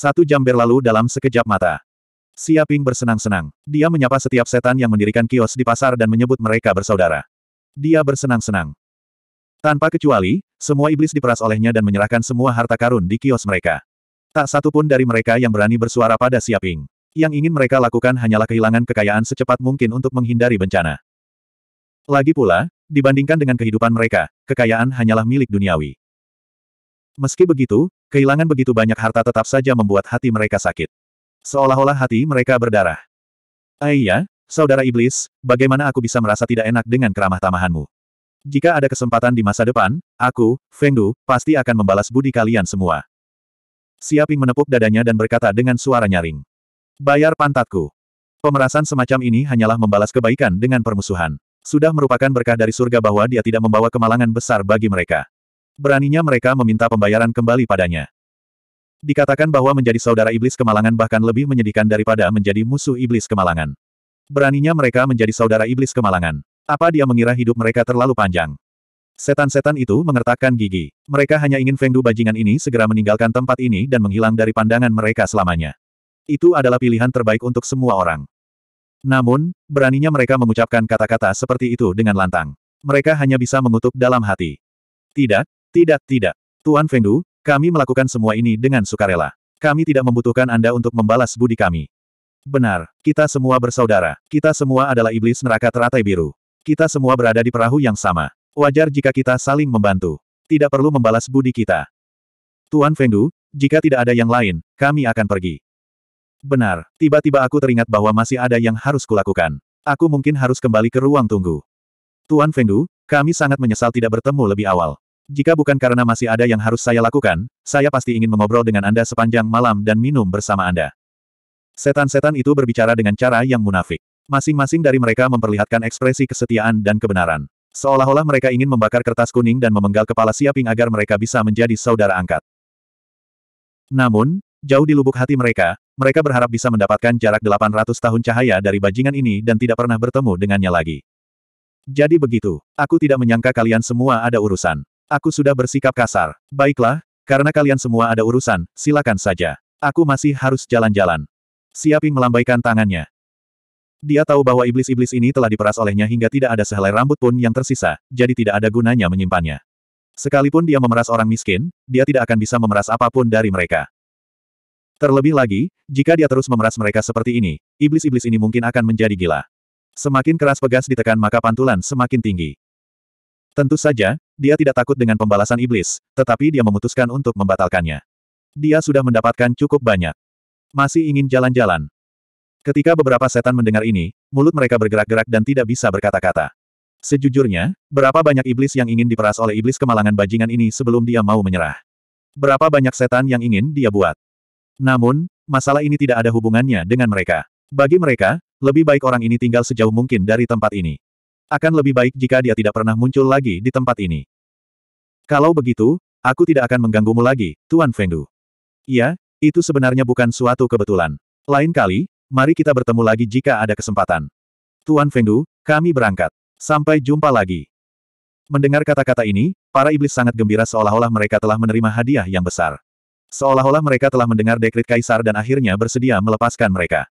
Satu jam berlalu dalam sekejap mata. Siaping bersenang-senang. Dia menyapa setiap setan yang mendirikan kios di pasar dan menyebut mereka bersaudara. Dia bersenang-senang. Tanpa kecuali, semua iblis diperas olehnya dan menyerahkan semua harta karun di kios mereka. Tak satu pun dari mereka yang berani bersuara pada Siaping. Yang ingin mereka lakukan hanyalah kehilangan kekayaan secepat mungkin untuk menghindari bencana. Lagi pula, dibandingkan dengan kehidupan mereka, kekayaan hanyalah milik duniawi. Meski begitu, kehilangan begitu banyak harta tetap saja membuat hati mereka sakit. Seolah-olah hati mereka berdarah. Aiyah, eh, saudara iblis, bagaimana aku bisa merasa tidak enak dengan keramah tamahanmu? Jika ada kesempatan di masa depan, aku, Fengdu, pasti akan membalas budi kalian semua. Siaping menepuk dadanya dan berkata dengan suara nyaring. Bayar pantatku. Pemerasan semacam ini hanyalah membalas kebaikan dengan permusuhan. Sudah merupakan berkah dari surga bahwa dia tidak membawa kemalangan besar bagi mereka. Beraninya mereka meminta pembayaran kembali padanya. Dikatakan bahwa menjadi saudara iblis kemalangan bahkan lebih menyedihkan daripada menjadi musuh iblis kemalangan. Beraninya mereka menjadi saudara iblis kemalangan. Apa dia mengira hidup mereka terlalu panjang? Setan-setan itu mengertakkan gigi. Mereka hanya ingin Fengdu bajingan ini segera meninggalkan tempat ini dan menghilang dari pandangan mereka selamanya. Itu adalah pilihan terbaik untuk semua orang. Namun, beraninya mereka mengucapkan kata-kata seperti itu dengan lantang. Mereka hanya bisa mengutuk dalam hati. Tidak, tidak, tidak. Tuan Fengdu, kami melakukan semua ini dengan sukarela. Kami tidak membutuhkan Anda untuk membalas budi kami. Benar, kita semua bersaudara. Kita semua adalah iblis neraka teratai biru. Kita semua berada di perahu yang sama. Wajar jika kita saling membantu. Tidak perlu membalas budi kita. Tuan Fengdu, jika tidak ada yang lain, kami akan pergi. Benar, tiba-tiba aku teringat bahwa masih ada yang harus kulakukan. Aku mungkin harus kembali ke ruang tunggu. Tuan Fengdu, kami sangat menyesal tidak bertemu lebih awal. Jika bukan karena masih ada yang harus saya lakukan, saya pasti ingin mengobrol dengan Anda sepanjang malam dan minum bersama Anda. Setan-setan itu berbicara dengan cara yang munafik. Masing-masing dari mereka memperlihatkan ekspresi kesetiaan dan kebenaran. Seolah-olah mereka ingin membakar kertas kuning dan memenggal kepala Siaping agar mereka bisa menjadi saudara angkat. Namun, jauh di lubuk hati mereka, mereka berharap bisa mendapatkan jarak 800 tahun cahaya dari bajingan ini dan tidak pernah bertemu dengannya lagi. Jadi begitu, aku tidak menyangka kalian semua ada urusan. Aku sudah bersikap kasar. Baiklah, karena kalian semua ada urusan, silakan saja. Aku masih harus jalan-jalan. Siaping melambaikan tangannya. Dia tahu bahwa iblis-iblis ini telah diperas olehnya hingga tidak ada sehelai rambut pun yang tersisa, jadi tidak ada gunanya menyimpannya. Sekalipun dia memeras orang miskin, dia tidak akan bisa memeras apapun dari mereka. Terlebih lagi, jika dia terus memeras mereka seperti ini, iblis-iblis ini mungkin akan menjadi gila. Semakin keras pegas ditekan maka pantulan semakin tinggi. Tentu saja, dia tidak takut dengan pembalasan iblis, tetapi dia memutuskan untuk membatalkannya. Dia sudah mendapatkan cukup banyak. Masih ingin jalan-jalan. Ketika beberapa setan mendengar ini, mulut mereka bergerak-gerak dan tidak bisa berkata-kata. Sejujurnya, berapa banyak iblis yang ingin diperas oleh iblis kemalangan bajingan ini sebelum dia mau menyerah? Berapa banyak setan yang ingin dia buat? Namun, masalah ini tidak ada hubungannya dengan mereka. Bagi mereka, lebih baik orang ini tinggal sejauh mungkin dari tempat ini. Akan lebih baik jika dia tidak pernah muncul lagi di tempat ini. Kalau begitu, aku tidak akan mengganggumu lagi, Tuan Fengdu. Iya, itu sebenarnya bukan suatu kebetulan. Lain kali, mari kita bertemu lagi jika ada kesempatan. Tuan Fengdu, kami berangkat. Sampai jumpa lagi. Mendengar kata-kata ini, para iblis sangat gembira seolah-olah mereka telah menerima hadiah yang besar. Seolah-olah mereka telah mendengar dekrit kaisar dan akhirnya bersedia melepaskan mereka.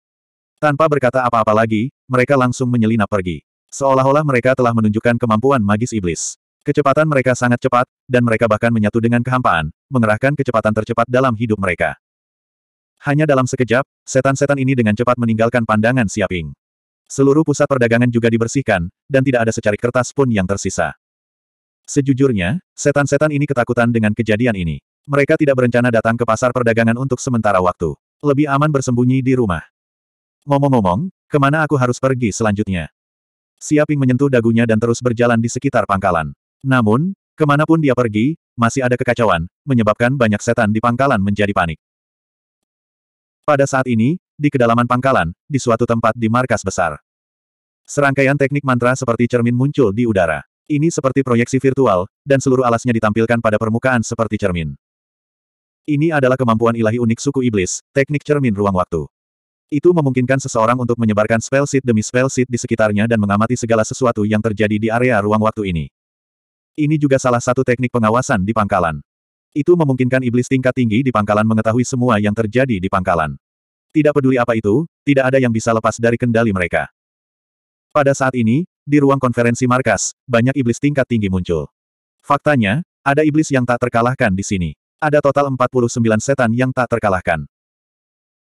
Tanpa berkata apa-apa lagi, mereka langsung menyelinap pergi. Seolah-olah mereka telah menunjukkan kemampuan magis iblis. Kecepatan mereka sangat cepat, dan mereka bahkan menyatu dengan kehampaan, mengerahkan kecepatan tercepat dalam hidup mereka. Hanya dalam sekejap, setan-setan ini dengan cepat meninggalkan pandangan Siaping. Seluruh pusat perdagangan juga dibersihkan, dan tidak ada secarik kertas pun yang tersisa. Sejujurnya, setan-setan ini ketakutan dengan kejadian ini. Mereka tidak berencana datang ke pasar perdagangan untuk sementara waktu. Lebih aman bersembunyi di rumah. Ngomong-ngomong, kemana aku harus pergi selanjutnya? Siaping menyentuh dagunya dan terus berjalan di sekitar pangkalan. Namun, kemanapun dia pergi, masih ada kekacauan, menyebabkan banyak setan di pangkalan menjadi panik. Pada saat ini, di kedalaman pangkalan, di suatu tempat di markas besar. Serangkaian teknik mantra seperti cermin muncul di udara. Ini seperti proyeksi virtual, dan seluruh alasnya ditampilkan pada permukaan seperti cermin. Ini adalah kemampuan ilahi unik suku iblis, teknik cermin ruang waktu. Itu memungkinkan seseorang untuk menyebarkan spell seed demi spell seed di sekitarnya dan mengamati segala sesuatu yang terjadi di area ruang waktu ini. Ini juga salah satu teknik pengawasan di pangkalan. Itu memungkinkan iblis tingkat tinggi di pangkalan mengetahui semua yang terjadi di pangkalan. Tidak peduli apa itu, tidak ada yang bisa lepas dari kendali mereka. Pada saat ini, di ruang konferensi markas, banyak iblis tingkat tinggi muncul. Faktanya, ada iblis yang tak terkalahkan di sini. Ada total 49 setan yang tak terkalahkan.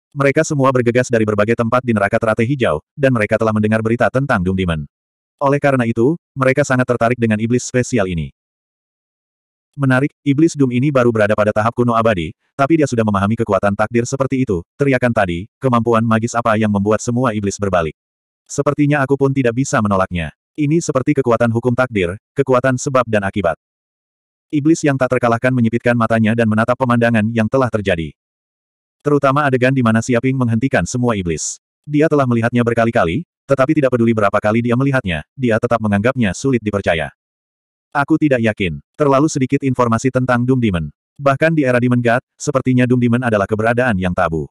Mereka semua bergegas dari berbagai tempat di neraka teratai hijau, dan mereka telah mendengar berita tentang Doom Demon. Oleh karena itu, mereka sangat tertarik dengan iblis spesial ini. Menarik, iblis Doom ini baru berada pada tahap kuno abadi, tapi dia sudah memahami kekuatan takdir seperti itu, teriakan tadi, kemampuan magis apa yang membuat semua iblis berbalik. Sepertinya aku pun tidak bisa menolaknya. Ini seperti kekuatan hukum takdir, kekuatan sebab dan akibat. Iblis yang tak terkalahkan menyipitkan matanya dan menatap pemandangan yang telah terjadi. Terutama adegan di mana Siaping menghentikan semua iblis. Dia telah melihatnya berkali-kali, tetapi tidak peduli berapa kali dia melihatnya, dia tetap menganggapnya sulit dipercaya. Aku tidak yakin. Terlalu sedikit informasi tentang Doom Demon. Bahkan di era Demon God, sepertinya Doom Demon adalah keberadaan yang tabu.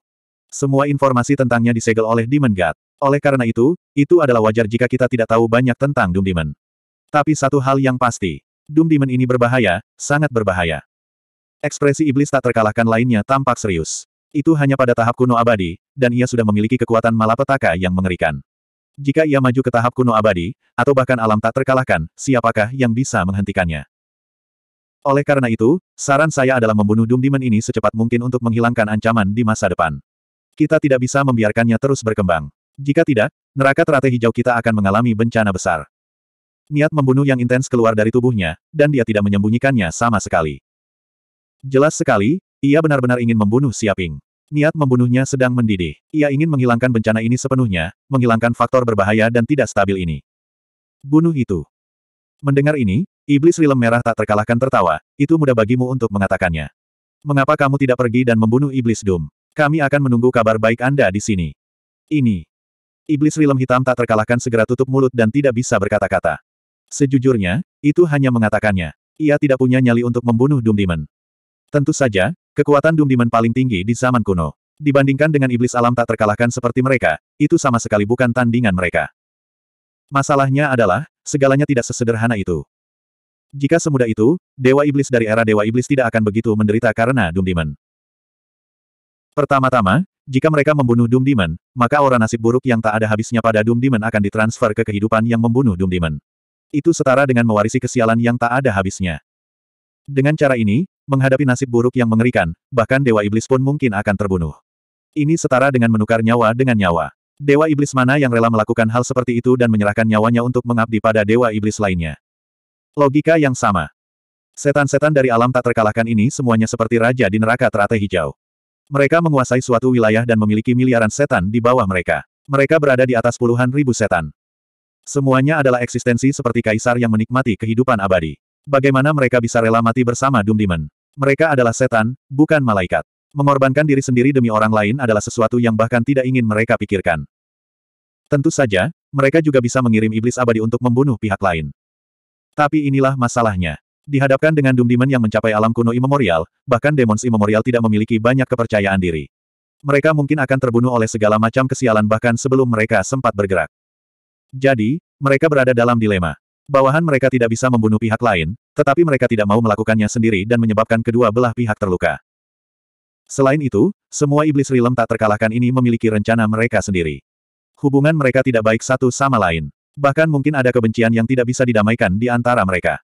Semua informasi tentangnya disegel oleh Demon God. Oleh karena itu, itu adalah wajar jika kita tidak tahu banyak tentang Doom Demon. Tapi satu hal yang pasti, Doom Demon ini berbahaya, sangat berbahaya. Ekspresi iblis tak terkalahkan lainnya tampak serius. Itu hanya pada tahap kuno abadi, dan ia sudah memiliki kekuatan malapetaka yang mengerikan. Jika ia maju ke tahap kuno abadi, atau bahkan alam tak terkalahkan, siapakah yang bisa menghentikannya? Oleh karena itu, saran saya adalah membunuh Doom Demon ini secepat mungkin untuk menghilangkan ancaman di masa depan. Kita tidak bisa membiarkannya terus berkembang. Jika tidak, neraka teratai hijau kita akan mengalami bencana besar. Niat membunuh yang intens keluar dari tubuhnya, dan dia tidak menyembunyikannya sama sekali. Jelas sekali, ia benar-benar ingin membunuh Siaping. Niat membunuhnya sedang mendidih. Ia ingin menghilangkan bencana ini sepenuhnya, menghilangkan faktor berbahaya dan tidak stabil ini. Bunuh itu. Mendengar ini, iblis rilem merah tak terkalahkan tertawa, itu mudah bagimu untuk mengatakannya. Mengapa kamu tidak pergi dan membunuh iblis Doom? Kami akan menunggu kabar baik Anda di sini. Ini. Iblis rilem hitam tak terkalahkan segera tutup mulut dan tidak bisa berkata-kata. Sejujurnya, itu hanya mengatakannya. Ia tidak punya nyali untuk membunuh Doom Demon. Tentu saja, Kekuatan Doom Demon paling tinggi di zaman kuno. Dibandingkan dengan iblis alam tak terkalahkan seperti mereka, itu sama sekali bukan tandingan mereka. Masalahnya adalah, segalanya tidak sesederhana itu. Jika semudah itu, Dewa Iblis dari era Dewa Iblis tidak akan begitu menderita karena Doom Demon. Pertama-tama, jika mereka membunuh Doom Demon, maka aura nasib buruk yang tak ada habisnya pada Doom Demon akan ditransfer ke kehidupan yang membunuh Doom Demon. Itu setara dengan mewarisi kesialan yang tak ada habisnya. Dengan cara ini, menghadapi nasib buruk yang mengerikan, bahkan Dewa Iblis pun mungkin akan terbunuh. Ini setara dengan menukar nyawa dengan nyawa. Dewa Iblis mana yang rela melakukan hal seperti itu dan menyerahkan nyawanya untuk mengabdi pada Dewa Iblis lainnya? Logika yang sama. Setan-setan dari alam tak terkalahkan ini semuanya seperti raja di neraka teratai hijau. Mereka menguasai suatu wilayah dan memiliki miliaran setan di bawah mereka. Mereka berada di atas puluhan ribu setan. Semuanya adalah eksistensi seperti kaisar yang menikmati kehidupan abadi. Bagaimana mereka bisa rela mati bersama Doom Demon? Mereka adalah setan, bukan malaikat. Mengorbankan diri sendiri demi orang lain adalah sesuatu yang bahkan tidak ingin mereka pikirkan. Tentu saja, mereka juga bisa mengirim iblis abadi untuk membunuh pihak lain. Tapi inilah masalahnya. Dihadapkan dengan Dumdiman yang mencapai alam kuno imemorial, bahkan Demons imemorial tidak memiliki banyak kepercayaan diri. Mereka mungkin akan terbunuh oleh segala macam kesialan bahkan sebelum mereka sempat bergerak. Jadi, mereka berada dalam dilema. Bawahan mereka tidak bisa membunuh pihak lain, tetapi mereka tidak mau melakukannya sendiri dan menyebabkan kedua belah pihak terluka. Selain itu, semua iblis rilem tak terkalahkan ini memiliki rencana mereka sendiri. Hubungan mereka tidak baik satu sama lain. Bahkan mungkin ada kebencian yang tidak bisa didamaikan di antara mereka.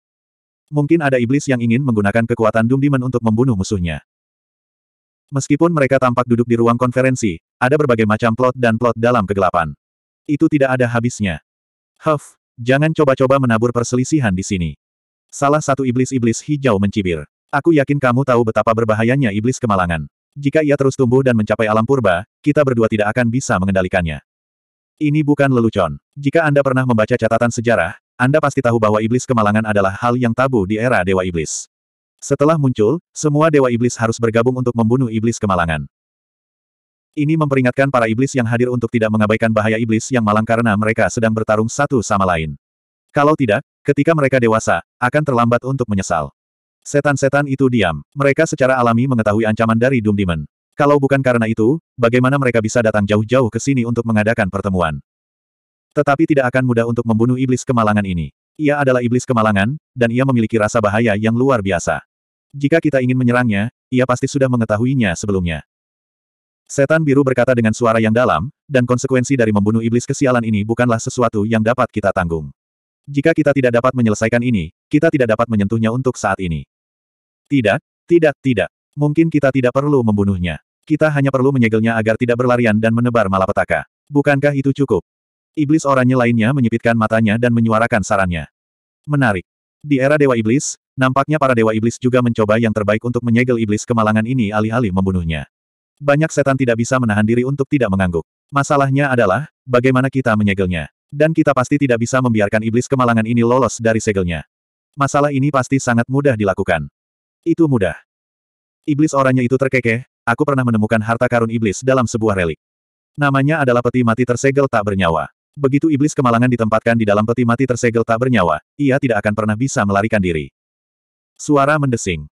Mungkin ada iblis yang ingin menggunakan kekuatan Doom Demon untuk membunuh musuhnya. Meskipun mereka tampak duduk di ruang konferensi, ada berbagai macam plot dan plot dalam kegelapan. Itu tidak ada habisnya. Huff, Jangan coba-coba menabur perselisihan di sini. Salah satu iblis-iblis hijau mencibir. Aku yakin kamu tahu betapa berbahayanya iblis kemalangan. Jika ia terus tumbuh dan mencapai alam purba, kita berdua tidak akan bisa mengendalikannya. Ini bukan lelucon. Jika Anda pernah membaca catatan sejarah, Anda pasti tahu bahwa iblis kemalangan adalah hal yang tabu di era Dewa Iblis. Setelah muncul, semua Dewa Iblis harus bergabung untuk membunuh iblis kemalangan. Ini memperingatkan para iblis yang hadir untuk tidak mengabaikan bahaya iblis yang malang karena mereka sedang bertarung satu sama lain. Kalau tidak, ketika mereka dewasa, akan terlambat untuk menyesal. Setan-setan itu diam. Mereka secara alami mengetahui ancaman dari Doom Demon. Kalau bukan karena itu, bagaimana mereka bisa datang jauh-jauh ke sini untuk mengadakan pertemuan? Tetapi tidak akan mudah untuk membunuh iblis kemalangan ini. Ia adalah iblis kemalangan, dan ia memiliki rasa bahaya yang luar biasa. Jika kita ingin menyerangnya, ia pasti sudah mengetahuinya sebelumnya. Setan biru berkata dengan suara yang dalam, dan konsekuensi dari membunuh iblis kesialan ini bukanlah sesuatu yang dapat kita tanggung. Jika kita tidak dapat menyelesaikan ini, kita tidak dapat menyentuhnya untuk saat ini. Tidak, tidak, tidak. Mungkin kita tidak perlu membunuhnya. Kita hanya perlu menyegelnya agar tidak berlarian dan menebar malapetaka. Bukankah itu cukup? Iblis orangnya lainnya menyipitkan matanya dan menyuarakan sarannya. Menarik. Di era Dewa Iblis, nampaknya para Dewa Iblis juga mencoba yang terbaik untuk menyegel Iblis kemalangan ini alih-alih membunuhnya. Banyak setan tidak bisa menahan diri untuk tidak mengangguk. Masalahnya adalah, bagaimana kita menyegelnya. Dan kita pasti tidak bisa membiarkan iblis kemalangan ini lolos dari segelnya. Masalah ini pasti sangat mudah dilakukan. Itu mudah. Iblis orangnya itu terkekeh, aku pernah menemukan harta karun iblis dalam sebuah relik. Namanya adalah peti mati tersegel tak bernyawa. Begitu iblis kemalangan ditempatkan di dalam peti mati tersegel tak bernyawa, ia tidak akan pernah bisa melarikan diri. Suara mendesing.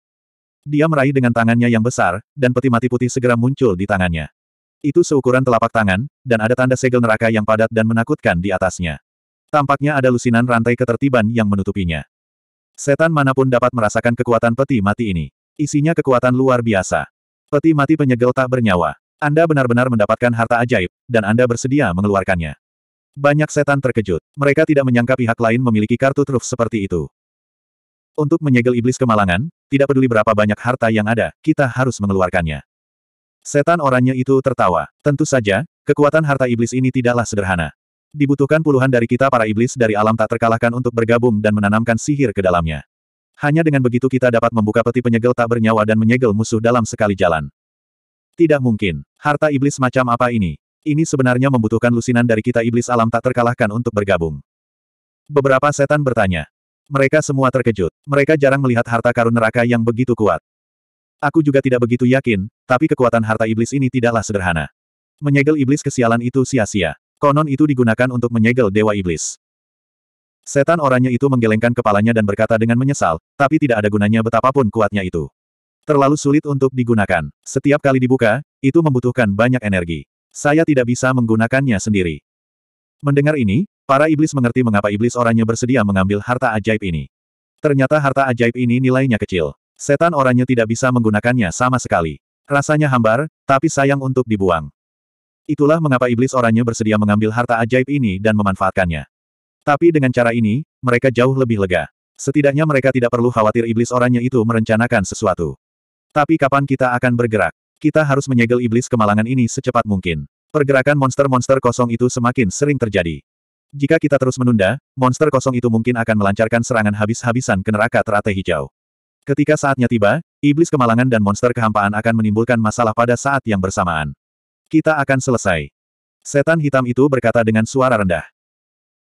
Dia meraih dengan tangannya yang besar, dan peti mati putih segera muncul di tangannya. Itu seukuran telapak tangan, dan ada tanda segel neraka yang padat dan menakutkan di atasnya. Tampaknya ada lusinan rantai ketertiban yang menutupinya. Setan manapun dapat merasakan kekuatan peti mati ini. Isinya kekuatan luar biasa. Peti mati penyegel tak bernyawa. Anda benar-benar mendapatkan harta ajaib, dan Anda bersedia mengeluarkannya. Banyak setan terkejut. Mereka tidak menyangka pihak lain memiliki kartu truf seperti itu. Untuk menyegel iblis kemalangan, tidak peduli berapa banyak harta yang ada, kita harus mengeluarkannya. Setan orangnya itu tertawa. Tentu saja, kekuatan harta iblis ini tidaklah sederhana. Dibutuhkan puluhan dari kita para iblis dari alam tak terkalahkan untuk bergabung dan menanamkan sihir ke dalamnya. Hanya dengan begitu kita dapat membuka peti penyegel tak bernyawa dan menyegel musuh dalam sekali jalan. Tidak mungkin. Harta iblis macam apa ini? Ini sebenarnya membutuhkan lusinan dari kita iblis alam tak terkalahkan untuk bergabung. Beberapa setan bertanya. Mereka semua terkejut. Mereka jarang melihat harta karun neraka yang begitu kuat. Aku juga tidak begitu yakin, tapi kekuatan harta iblis ini tidaklah sederhana. Menyegel iblis kesialan itu sia-sia. Konon itu digunakan untuk menyegel dewa iblis. Setan orangnya itu menggelengkan kepalanya dan berkata dengan menyesal, tapi tidak ada gunanya betapapun kuatnya itu. Terlalu sulit untuk digunakan. Setiap kali dibuka, itu membutuhkan banyak energi. Saya tidak bisa menggunakannya sendiri. Mendengar ini, Para iblis mengerti mengapa iblis orangnya bersedia mengambil harta ajaib ini. Ternyata harta ajaib ini nilainya kecil. Setan orangnya tidak bisa menggunakannya sama sekali. Rasanya hambar, tapi sayang untuk dibuang. Itulah mengapa iblis orangnya bersedia mengambil harta ajaib ini dan memanfaatkannya. Tapi dengan cara ini, mereka jauh lebih lega. Setidaknya mereka tidak perlu khawatir iblis orangnya itu merencanakan sesuatu. Tapi kapan kita akan bergerak? Kita harus menyegel iblis kemalangan ini secepat mungkin. Pergerakan monster-monster kosong itu semakin sering terjadi. Jika kita terus menunda, monster kosong itu mungkin akan melancarkan serangan habis-habisan ke neraka teratai hijau. Ketika saatnya tiba, iblis kemalangan dan monster kehampaan akan menimbulkan masalah pada saat yang bersamaan. Kita akan selesai. Setan hitam itu berkata dengan suara rendah.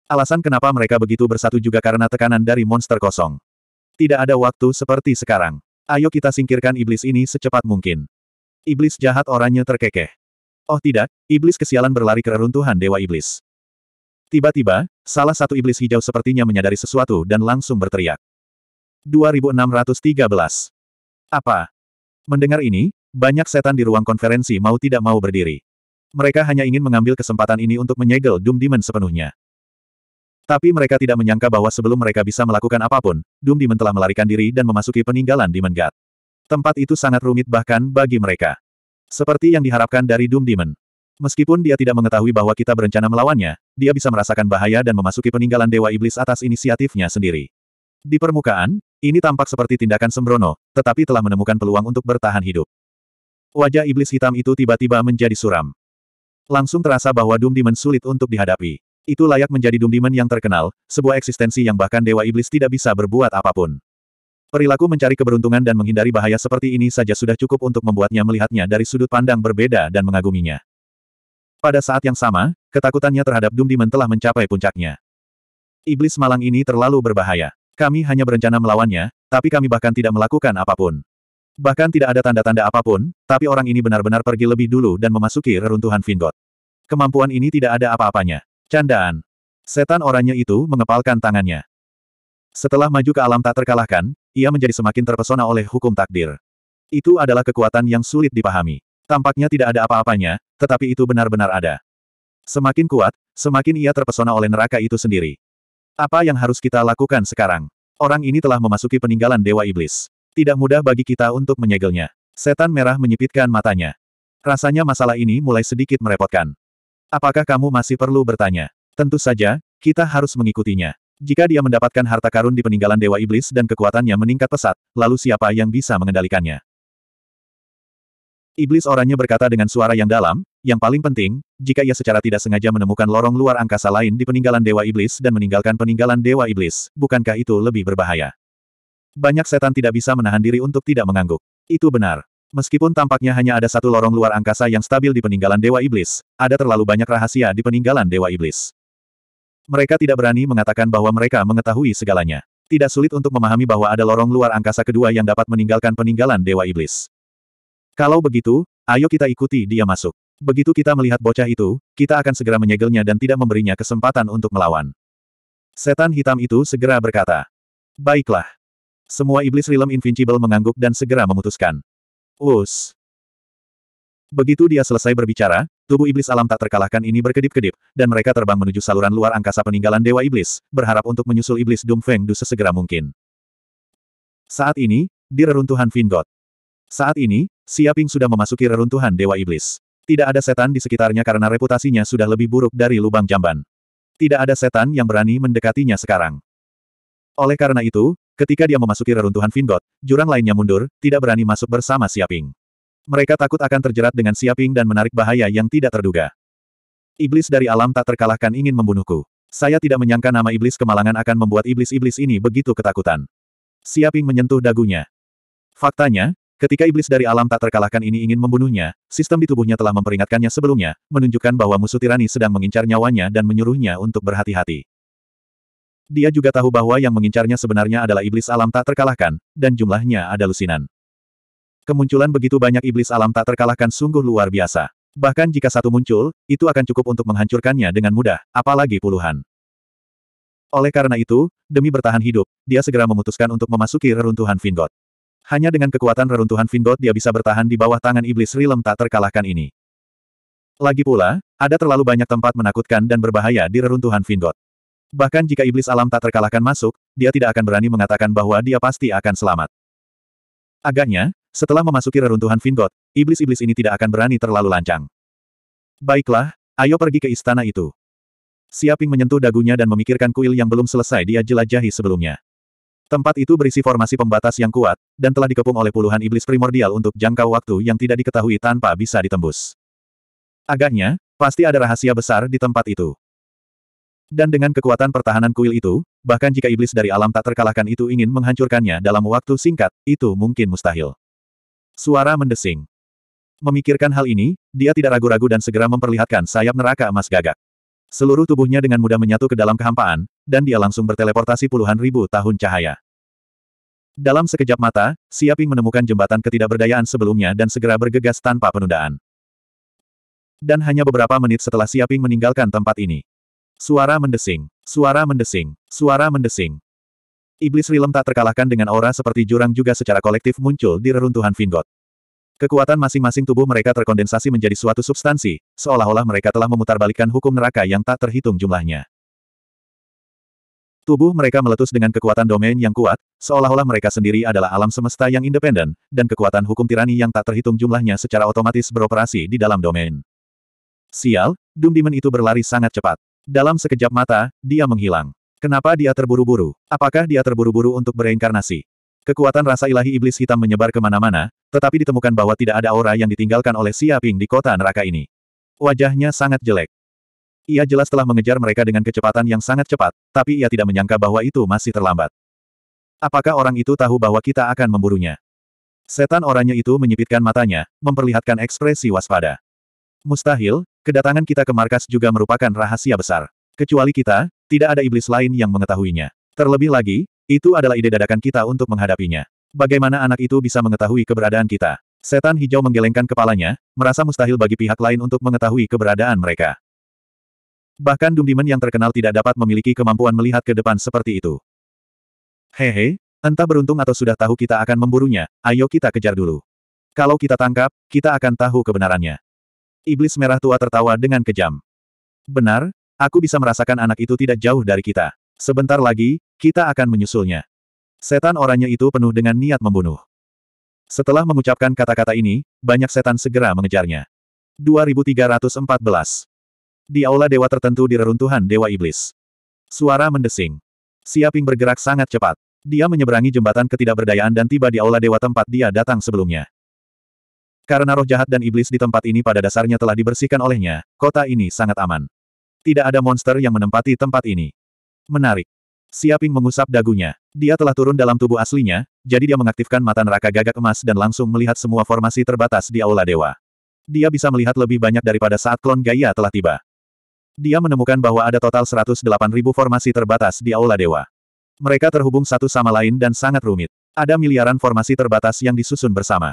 Alasan kenapa mereka begitu bersatu juga karena tekanan dari monster kosong. Tidak ada waktu seperti sekarang. Ayo kita singkirkan iblis ini secepat mungkin. Iblis jahat orangnya terkekeh. Oh tidak, iblis kesialan berlari ke reruntuhan Dewa Iblis. Tiba-tiba, salah satu iblis hijau sepertinya menyadari sesuatu dan langsung berteriak. 2613. Apa? Mendengar ini, banyak setan di ruang konferensi mau tidak mau berdiri. Mereka hanya ingin mengambil kesempatan ini untuk menyegel Doom Demon sepenuhnya. Tapi mereka tidak menyangka bahwa sebelum mereka bisa melakukan apapun, Doom Demon telah melarikan diri dan memasuki peninggalan Demon God. Tempat itu sangat rumit bahkan bagi mereka. Seperti yang diharapkan dari Doom Demon. Meskipun dia tidak mengetahui bahwa kita berencana melawannya, dia bisa merasakan bahaya dan memasuki peninggalan Dewa Iblis atas inisiatifnya sendiri. Di permukaan, ini tampak seperti tindakan sembrono, tetapi telah menemukan peluang untuk bertahan hidup. Wajah iblis hitam itu tiba-tiba menjadi suram. Langsung terasa bahwa Doom Demon sulit untuk dihadapi. Itu layak menjadi Doom Demon yang terkenal, sebuah eksistensi yang bahkan Dewa Iblis tidak bisa berbuat apapun. Perilaku mencari keberuntungan dan menghindari bahaya seperti ini saja sudah cukup untuk membuatnya melihatnya dari sudut pandang berbeda dan mengaguminya. Pada saat yang sama, ketakutannya terhadap Doom Demon telah mencapai puncaknya. Iblis malang ini terlalu berbahaya. Kami hanya berencana melawannya, tapi kami bahkan tidak melakukan apapun. Bahkan tidak ada tanda-tanda apapun, tapi orang ini benar-benar pergi lebih dulu dan memasuki reruntuhan Vingot. Kemampuan ini tidak ada apa-apanya. Candaan. Setan orangnya itu mengepalkan tangannya. Setelah maju ke alam tak terkalahkan, ia menjadi semakin terpesona oleh hukum takdir. Itu adalah kekuatan yang sulit dipahami. Tampaknya tidak ada apa-apanya, tetapi itu benar-benar ada. Semakin kuat, semakin ia terpesona oleh neraka itu sendiri. Apa yang harus kita lakukan sekarang? Orang ini telah memasuki peninggalan Dewa Iblis. Tidak mudah bagi kita untuk menyegelnya. Setan merah menyipitkan matanya. Rasanya masalah ini mulai sedikit merepotkan. Apakah kamu masih perlu bertanya? Tentu saja, kita harus mengikutinya. Jika dia mendapatkan harta karun di peninggalan Dewa Iblis dan kekuatannya meningkat pesat, lalu siapa yang bisa mengendalikannya? Iblis orangnya berkata dengan suara yang dalam, yang paling penting, jika ia secara tidak sengaja menemukan lorong luar angkasa lain di peninggalan Dewa Iblis dan meninggalkan peninggalan Dewa Iblis, bukankah itu lebih berbahaya? Banyak setan tidak bisa menahan diri untuk tidak mengangguk. Itu benar. Meskipun tampaknya hanya ada satu lorong luar angkasa yang stabil di peninggalan Dewa Iblis, ada terlalu banyak rahasia di peninggalan Dewa Iblis. Mereka tidak berani mengatakan bahwa mereka mengetahui segalanya. Tidak sulit untuk memahami bahwa ada lorong luar angkasa kedua yang dapat meninggalkan peninggalan Dewa Iblis. Kalau begitu, ayo kita ikuti dia masuk. Begitu kita melihat bocah itu, kita akan segera menyegelnya dan tidak memberinya kesempatan untuk melawan. Setan hitam itu segera berkata. Baiklah. Semua iblis rilem invincible mengangguk dan segera memutuskan. Us. Begitu dia selesai berbicara, tubuh iblis alam tak terkalahkan ini berkedip-kedip, dan mereka terbang menuju saluran luar angkasa peninggalan Dewa Iblis, berharap untuk menyusul iblis Dumfeng Feng Du sesegera mungkin. Saat ini, di reruntuhan Vingot. Saat ini, Siaping sudah memasuki reruntuhan Dewa Iblis. Tidak ada setan di sekitarnya karena reputasinya sudah lebih buruk dari lubang jamban. Tidak ada setan yang berani mendekatinya sekarang. Oleh karena itu, ketika dia memasuki reruntuhan Vingot, jurang lainnya mundur, tidak berani masuk bersama Siaping. Mereka takut akan terjerat dengan Siaping dan menarik bahaya yang tidak terduga. Iblis dari alam tak terkalahkan ingin membunuhku. Saya tidak menyangka nama iblis kemalangan akan membuat iblis-iblis ini begitu ketakutan. Siaping menyentuh dagunya. Faktanya, Ketika iblis dari alam tak terkalahkan ini ingin membunuhnya, sistem di tubuhnya telah memperingatkannya sebelumnya, menunjukkan bahwa musuh tirani sedang mengincar nyawanya dan menyuruhnya untuk berhati-hati. Dia juga tahu bahwa yang mengincarnya sebenarnya adalah iblis alam tak terkalahkan, dan jumlahnya ada lusinan. Kemunculan begitu banyak iblis alam tak terkalahkan sungguh luar biasa. Bahkan jika satu muncul, itu akan cukup untuk menghancurkannya dengan mudah, apalagi puluhan. Oleh karena itu, demi bertahan hidup, dia segera memutuskan untuk memasuki reruntuhan Vingot. Hanya dengan kekuatan reruntuhan Vindot dia bisa bertahan di bawah tangan iblis Rilem tak terkalahkan ini. Lagi pula, ada terlalu banyak tempat menakutkan dan berbahaya di reruntuhan Vindot. Bahkan jika iblis alam tak terkalahkan masuk, dia tidak akan berani mengatakan bahwa dia pasti akan selamat. Agaknya, setelah memasuki reruntuhan Vindot, iblis-iblis ini tidak akan berani terlalu lancang. Baiklah, ayo pergi ke istana itu. Siaping menyentuh dagunya dan memikirkan kuil yang belum selesai dia jelajahi sebelumnya. Tempat itu berisi formasi pembatas yang kuat, dan telah dikepung oleh puluhan iblis primordial untuk jangka waktu yang tidak diketahui tanpa bisa ditembus. Agaknya, pasti ada rahasia besar di tempat itu. Dan dengan kekuatan pertahanan kuil itu, bahkan jika iblis dari alam tak terkalahkan itu ingin menghancurkannya dalam waktu singkat, itu mungkin mustahil. Suara mendesing. Memikirkan hal ini, dia tidak ragu-ragu dan segera memperlihatkan sayap neraka emas gagak. Seluruh tubuhnya dengan mudah menyatu ke dalam kehampaan, dan dia langsung berteleportasi puluhan ribu tahun cahaya. Dalam sekejap mata, Siaping menemukan jembatan ketidakberdayaan sebelumnya dan segera bergegas tanpa penundaan. Dan hanya beberapa menit setelah Siaping meninggalkan tempat ini. Suara mendesing, suara mendesing, suara mendesing. Iblis Rilem tak terkalahkan dengan aura seperti jurang juga secara kolektif muncul di reruntuhan Vingot. Kekuatan masing-masing tubuh mereka terkondensasi menjadi suatu substansi, seolah-olah mereka telah memutarbalikkan hukum neraka yang tak terhitung jumlahnya. Tubuh mereka meletus dengan kekuatan domain yang kuat, seolah-olah mereka sendiri adalah alam semesta yang independen, dan kekuatan hukum tirani yang tak terhitung jumlahnya secara otomatis beroperasi di dalam domain. Sial, Doom Demon itu berlari sangat cepat. Dalam sekejap mata, dia menghilang. Kenapa dia terburu-buru? Apakah dia terburu-buru untuk bereinkarnasi? Kekuatan rasa ilahi iblis hitam menyebar kemana-mana, tetapi ditemukan bahwa tidak ada aura yang ditinggalkan oleh Siaping di kota neraka ini. Wajahnya sangat jelek. Ia jelas telah mengejar mereka dengan kecepatan yang sangat cepat, tapi ia tidak menyangka bahwa itu masih terlambat. Apakah orang itu tahu bahwa kita akan memburunya? Setan orangnya itu menyipitkan matanya, memperlihatkan ekspresi waspada. Mustahil, kedatangan kita ke markas juga merupakan rahasia besar. Kecuali kita, tidak ada iblis lain yang mengetahuinya. Terlebih lagi, itu adalah ide dadakan kita untuk menghadapinya. Bagaimana anak itu bisa mengetahui keberadaan kita? Setan hijau menggelengkan kepalanya, merasa mustahil bagi pihak lain untuk mengetahui keberadaan mereka. Bahkan Dumdimen yang terkenal tidak dapat memiliki kemampuan melihat ke depan seperti itu. Hehe, entah beruntung atau sudah tahu kita akan memburunya, ayo kita kejar dulu. Kalau kita tangkap, kita akan tahu kebenarannya. Iblis merah tua tertawa dengan kejam. Benar, aku bisa merasakan anak itu tidak jauh dari kita. Sebentar lagi, kita akan menyusulnya. Setan orangnya itu penuh dengan niat membunuh. Setelah mengucapkan kata-kata ini, banyak setan segera mengejarnya. 2314 di aula dewa tertentu di reruntuhan dewa iblis. Suara mendesing. Siaping bergerak sangat cepat. Dia menyeberangi jembatan ketidakberdayaan dan tiba di aula dewa tempat dia datang sebelumnya. Karena roh jahat dan iblis di tempat ini pada dasarnya telah dibersihkan olehnya, kota ini sangat aman. Tidak ada monster yang menempati tempat ini. Menarik. Siaping mengusap dagunya. Dia telah turun dalam tubuh aslinya, jadi dia mengaktifkan mata neraka gagak emas dan langsung melihat semua formasi terbatas di aula dewa. Dia bisa melihat lebih banyak daripada saat klon Gaia telah tiba. Dia menemukan bahwa ada total 108.000 formasi terbatas di Aula Dewa. Mereka terhubung satu sama lain dan sangat rumit. Ada miliaran formasi terbatas yang disusun bersama.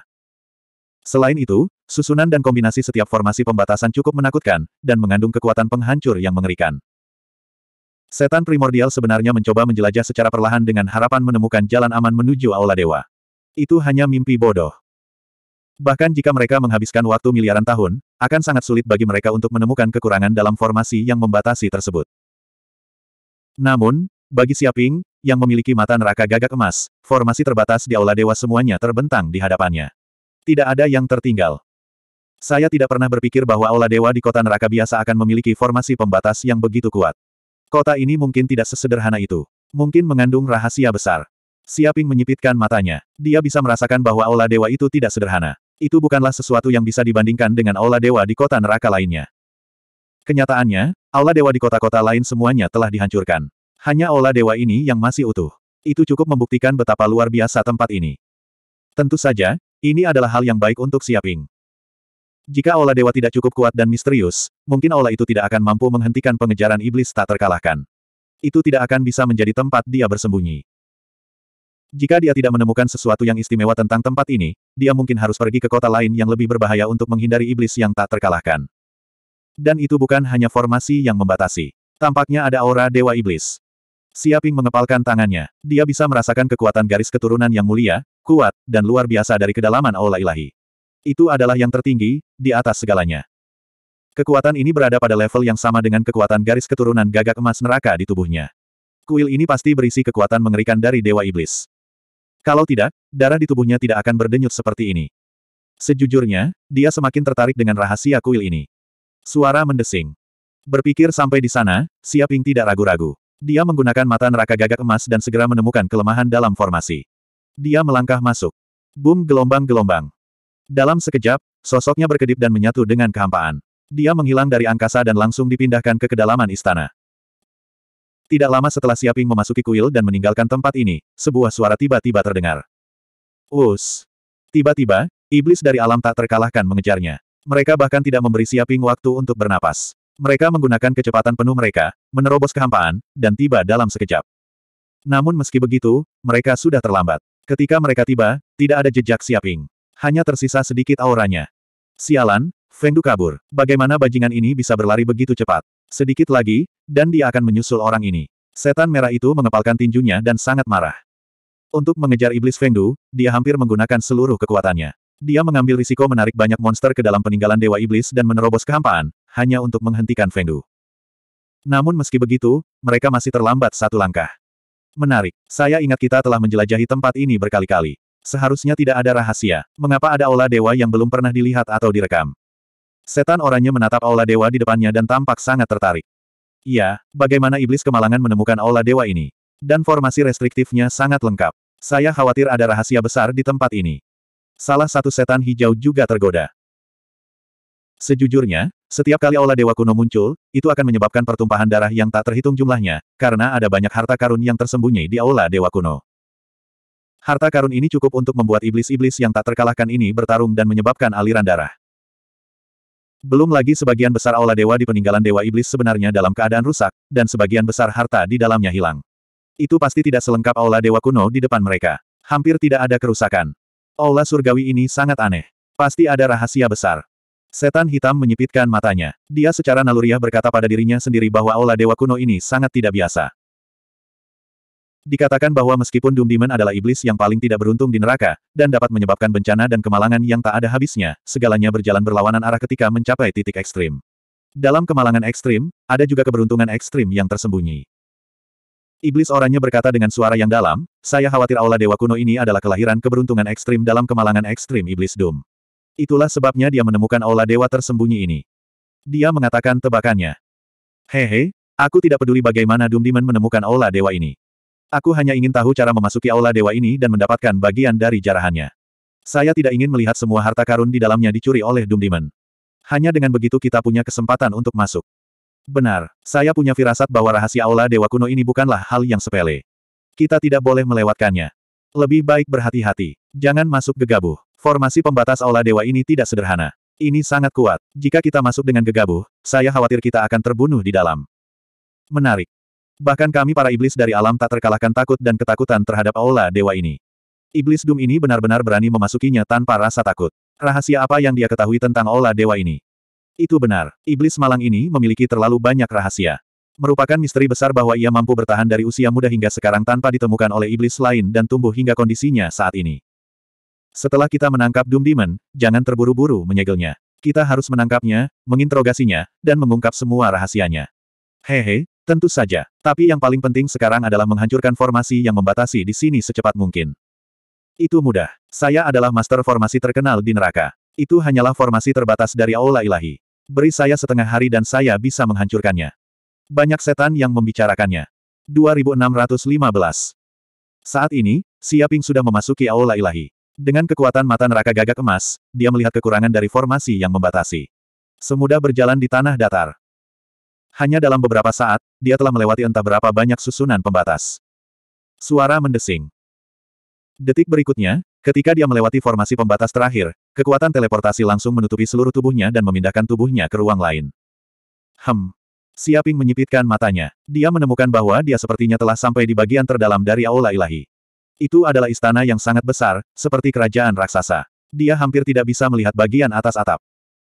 Selain itu, susunan dan kombinasi setiap formasi pembatasan cukup menakutkan, dan mengandung kekuatan penghancur yang mengerikan. Setan primordial sebenarnya mencoba menjelajah secara perlahan dengan harapan menemukan jalan aman menuju Aula Dewa. Itu hanya mimpi bodoh. Bahkan jika mereka menghabiskan waktu miliaran tahun, akan sangat sulit bagi mereka untuk menemukan kekurangan dalam formasi yang membatasi tersebut. Namun, bagi Siaping, yang memiliki mata neraka gagak emas, formasi terbatas di Aula Dewa semuanya terbentang di hadapannya. Tidak ada yang tertinggal. Saya tidak pernah berpikir bahwa Aula Dewa di kota neraka biasa akan memiliki formasi pembatas yang begitu kuat. Kota ini mungkin tidak sesederhana itu. Mungkin mengandung rahasia besar. Siaping menyipitkan matanya. Dia bisa merasakan bahwa Aula Dewa itu tidak sederhana itu bukanlah sesuatu yang bisa dibandingkan dengan Aula Dewa di kota neraka lainnya. Kenyataannya, Aula Dewa di kota-kota lain semuanya telah dihancurkan. Hanya Aula Dewa ini yang masih utuh. Itu cukup membuktikan betapa luar biasa tempat ini. Tentu saja, ini adalah hal yang baik untuk Siaping. Jika Aula Dewa tidak cukup kuat dan misterius, mungkin Aula itu tidak akan mampu menghentikan pengejaran iblis tak terkalahkan. Itu tidak akan bisa menjadi tempat dia bersembunyi. Jika dia tidak menemukan sesuatu yang istimewa tentang tempat ini, dia mungkin harus pergi ke kota lain yang lebih berbahaya untuk menghindari iblis yang tak terkalahkan. Dan itu bukan hanya formasi yang membatasi. Tampaknya ada aura Dewa Iblis. Siaping mengepalkan tangannya. Dia bisa merasakan kekuatan garis keturunan yang mulia, kuat, dan luar biasa dari kedalaman aula ilahi. Itu adalah yang tertinggi, di atas segalanya. Kekuatan ini berada pada level yang sama dengan kekuatan garis keturunan gagak emas neraka di tubuhnya. Kuil ini pasti berisi kekuatan mengerikan dari Dewa Iblis. Kalau tidak, darah di tubuhnya tidak akan berdenyut seperti ini. Sejujurnya, dia semakin tertarik dengan rahasia kuil ini. Suara mendesing. Berpikir sampai di sana, Siaping tidak ragu-ragu. Dia menggunakan mata neraka gagak emas dan segera menemukan kelemahan dalam formasi. Dia melangkah masuk. Boom gelombang-gelombang. Dalam sekejap, sosoknya berkedip dan menyatu dengan kehampaan. Dia menghilang dari angkasa dan langsung dipindahkan ke kedalaman istana. Tidak lama setelah Siaping memasuki kuil dan meninggalkan tempat ini, sebuah suara tiba-tiba terdengar. Us! Tiba-tiba, iblis dari alam tak terkalahkan mengejarnya. Mereka bahkan tidak memberi Siaping waktu untuk bernapas. Mereka menggunakan kecepatan penuh mereka, menerobos kehampaan, dan tiba dalam sekejap. Namun meski begitu, mereka sudah terlambat. Ketika mereka tiba, tidak ada jejak Siaping. Hanya tersisa sedikit auranya. Sialan, Fengdu kabur. Bagaimana bajingan ini bisa berlari begitu cepat? Sedikit lagi, dan dia akan menyusul orang ini. Setan merah itu mengepalkan tinjunya dan sangat marah. Untuk mengejar iblis Fengdu, dia hampir menggunakan seluruh kekuatannya. Dia mengambil risiko menarik banyak monster ke dalam peninggalan Dewa Iblis dan menerobos kehampaan, hanya untuk menghentikan Fengdu. Namun meski begitu, mereka masih terlambat satu langkah. Menarik, saya ingat kita telah menjelajahi tempat ini berkali-kali. Seharusnya tidak ada rahasia, mengapa ada olah dewa yang belum pernah dilihat atau direkam. Setan oranye menatap aula dewa di depannya dan tampak sangat tertarik. Iya, bagaimana iblis kemalangan menemukan aula dewa ini? Dan formasi restriktifnya sangat lengkap. Saya khawatir ada rahasia besar di tempat ini. Salah satu setan hijau juga tergoda. Sejujurnya, setiap kali aula dewa kuno muncul, itu akan menyebabkan pertumpahan darah yang tak terhitung jumlahnya, karena ada banyak harta karun yang tersembunyi di aula dewa kuno. Harta karun ini cukup untuk membuat iblis-iblis yang tak terkalahkan ini bertarung dan menyebabkan aliran darah. Belum lagi sebagian besar aula dewa di peninggalan dewa iblis sebenarnya dalam keadaan rusak, dan sebagian besar harta di dalamnya hilang. Itu pasti tidak selengkap aula dewa kuno di depan mereka. Hampir tidak ada kerusakan. Aula surgawi ini sangat aneh. Pasti ada rahasia besar. Setan hitam menyipitkan matanya. Dia secara naluriah berkata pada dirinya sendiri bahwa aula dewa kuno ini sangat tidak biasa. Dikatakan bahwa meskipun Doom Demon adalah iblis yang paling tidak beruntung di neraka, dan dapat menyebabkan bencana dan kemalangan yang tak ada habisnya, segalanya berjalan berlawanan arah ketika mencapai titik ekstrim. Dalam kemalangan ekstrim, ada juga keberuntungan ekstrim yang tersembunyi. Iblis orangnya berkata dengan suara yang dalam, saya khawatir aula dewa kuno ini adalah kelahiran keberuntungan ekstrim dalam kemalangan ekstrim iblis Doom. Itulah sebabnya dia menemukan aula dewa tersembunyi ini. Dia mengatakan tebakannya. Hehe, Aku tidak peduli bagaimana Doom Demon menemukan Aula Dewa ini. Aku hanya ingin tahu cara memasuki aula dewa ini dan mendapatkan bagian dari jarahannya. Saya tidak ingin melihat semua harta karun di dalamnya dicuri oleh Dumdimen. Hanya dengan begitu kita punya kesempatan untuk masuk. Benar, saya punya firasat bahwa rahasia aula dewa kuno ini bukanlah hal yang sepele. Kita tidak boleh melewatkannya. Lebih baik berhati-hati. Jangan masuk gegabah. Formasi pembatas aula dewa ini tidak sederhana. Ini sangat kuat. Jika kita masuk dengan gegabah, saya khawatir kita akan terbunuh di dalam. Menarik. Bahkan kami para iblis dari alam tak terkalahkan takut dan ketakutan terhadap aula dewa ini. Iblis Dum ini benar-benar berani memasukinya tanpa rasa takut. Rahasia apa yang dia ketahui tentang aula dewa ini? Itu benar, iblis malang ini memiliki terlalu banyak rahasia. Merupakan misteri besar bahwa ia mampu bertahan dari usia muda hingga sekarang tanpa ditemukan oleh iblis lain dan tumbuh hingga kondisinya saat ini. Setelah kita menangkap Doom Demon, jangan terburu-buru menyegelnya. Kita harus menangkapnya, menginterogasinya, dan mengungkap semua rahasianya. Hehe, Tentu saja, tapi yang paling penting sekarang adalah menghancurkan formasi yang membatasi di sini secepat mungkin. Itu mudah. Saya adalah master formasi terkenal di neraka. Itu hanyalah formasi terbatas dari aula ilahi. Beri saya setengah hari dan saya bisa menghancurkannya. Banyak setan yang membicarakannya. 2615 Saat ini, Siaping sudah memasuki aula ilahi. Dengan kekuatan mata neraka gagak emas, dia melihat kekurangan dari formasi yang membatasi. Semudah berjalan di tanah datar. Hanya dalam beberapa saat, dia telah melewati entah berapa banyak susunan pembatas. Suara mendesing. Detik berikutnya, ketika dia melewati formasi pembatas terakhir, kekuatan teleportasi langsung menutupi seluruh tubuhnya dan memindahkan tubuhnya ke ruang lain. Hem. Siaping menyipitkan matanya. Dia menemukan bahwa dia sepertinya telah sampai di bagian terdalam dari Aula Ilahi. Itu adalah istana yang sangat besar, seperti kerajaan raksasa. Dia hampir tidak bisa melihat bagian atas atap.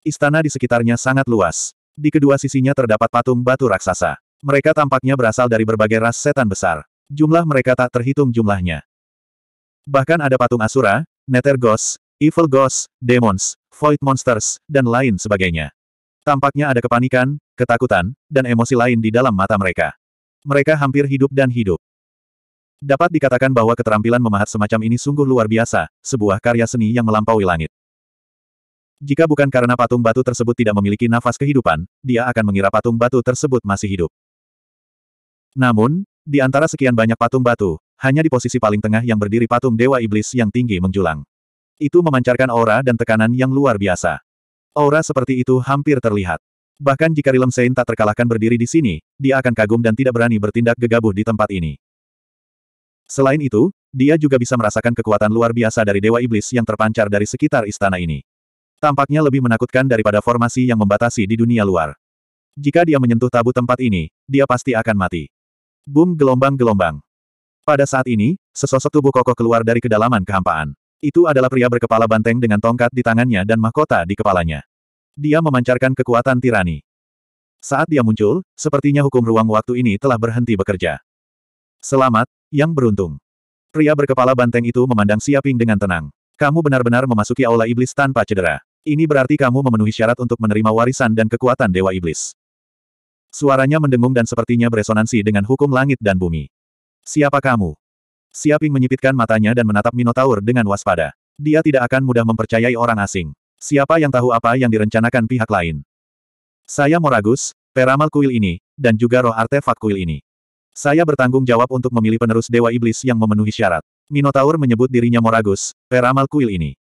Istana di sekitarnya sangat luas. Di kedua sisinya terdapat patung batu raksasa. Mereka tampaknya berasal dari berbagai ras setan besar. Jumlah mereka tak terhitung jumlahnya. Bahkan ada patung Asura, Nether Ghost, Evil Ghost, Demons, Void Monsters, dan lain sebagainya. Tampaknya ada kepanikan, ketakutan, dan emosi lain di dalam mata mereka. Mereka hampir hidup dan hidup. Dapat dikatakan bahwa keterampilan memahat semacam ini sungguh luar biasa, sebuah karya seni yang melampaui langit. Jika bukan karena patung batu tersebut tidak memiliki nafas kehidupan, dia akan mengira patung batu tersebut masih hidup. Namun, di antara sekian banyak patung batu, hanya di posisi paling tengah yang berdiri patung Dewa Iblis yang tinggi menjulang. Itu memancarkan aura dan tekanan yang luar biasa. Aura seperti itu hampir terlihat. Bahkan jika Rilem Sein tak terkalahkan berdiri di sini, dia akan kagum dan tidak berani bertindak gegabah di tempat ini. Selain itu, dia juga bisa merasakan kekuatan luar biasa dari Dewa Iblis yang terpancar dari sekitar istana ini. Tampaknya lebih menakutkan daripada formasi yang membatasi di dunia luar. Jika dia menyentuh tabu tempat ini, dia pasti akan mati. Boom gelombang-gelombang. Pada saat ini, sesosok tubuh kokoh keluar dari kedalaman kehampaan. Itu adalah pria berkepala banteng dengan tongkat di tangannya dan mahkota di kepalanya. Dia memancarkan kekuatan tirani. Saat dia muncul, sepertinya hukum ruang waktu ini telah berhenti bekerja. Selamat, yang beruntung. Pria berkepala banteng itu memandang Siaping dengan tenang. Kamu benar-benar memasuki aula iblis tanpa cedera. Ini berarti kamu memenuhi syarat untuk menerima warisan dan kekuatan Dewa Iblis. Suaranya mendengung dan sepertinya beresonansi dengan hukum langit dan bumi. Siapa kamu? Siaping menyipitkan matanya dan menatap Minotaur dengan waspada. Dia tidak akan mudah mempercayai orang asing. Siapa yang tahu apa yang direncanakan pihak lain? Saya Moragus, peramal kuil ini, dan juga roh artefak kuil ini. Saya bertanggung jawab untuk memilih penerus Dewa Iblis yang memenuhi syarat. Minotaur menyebut dirinya Moragus, peramal kuil ini.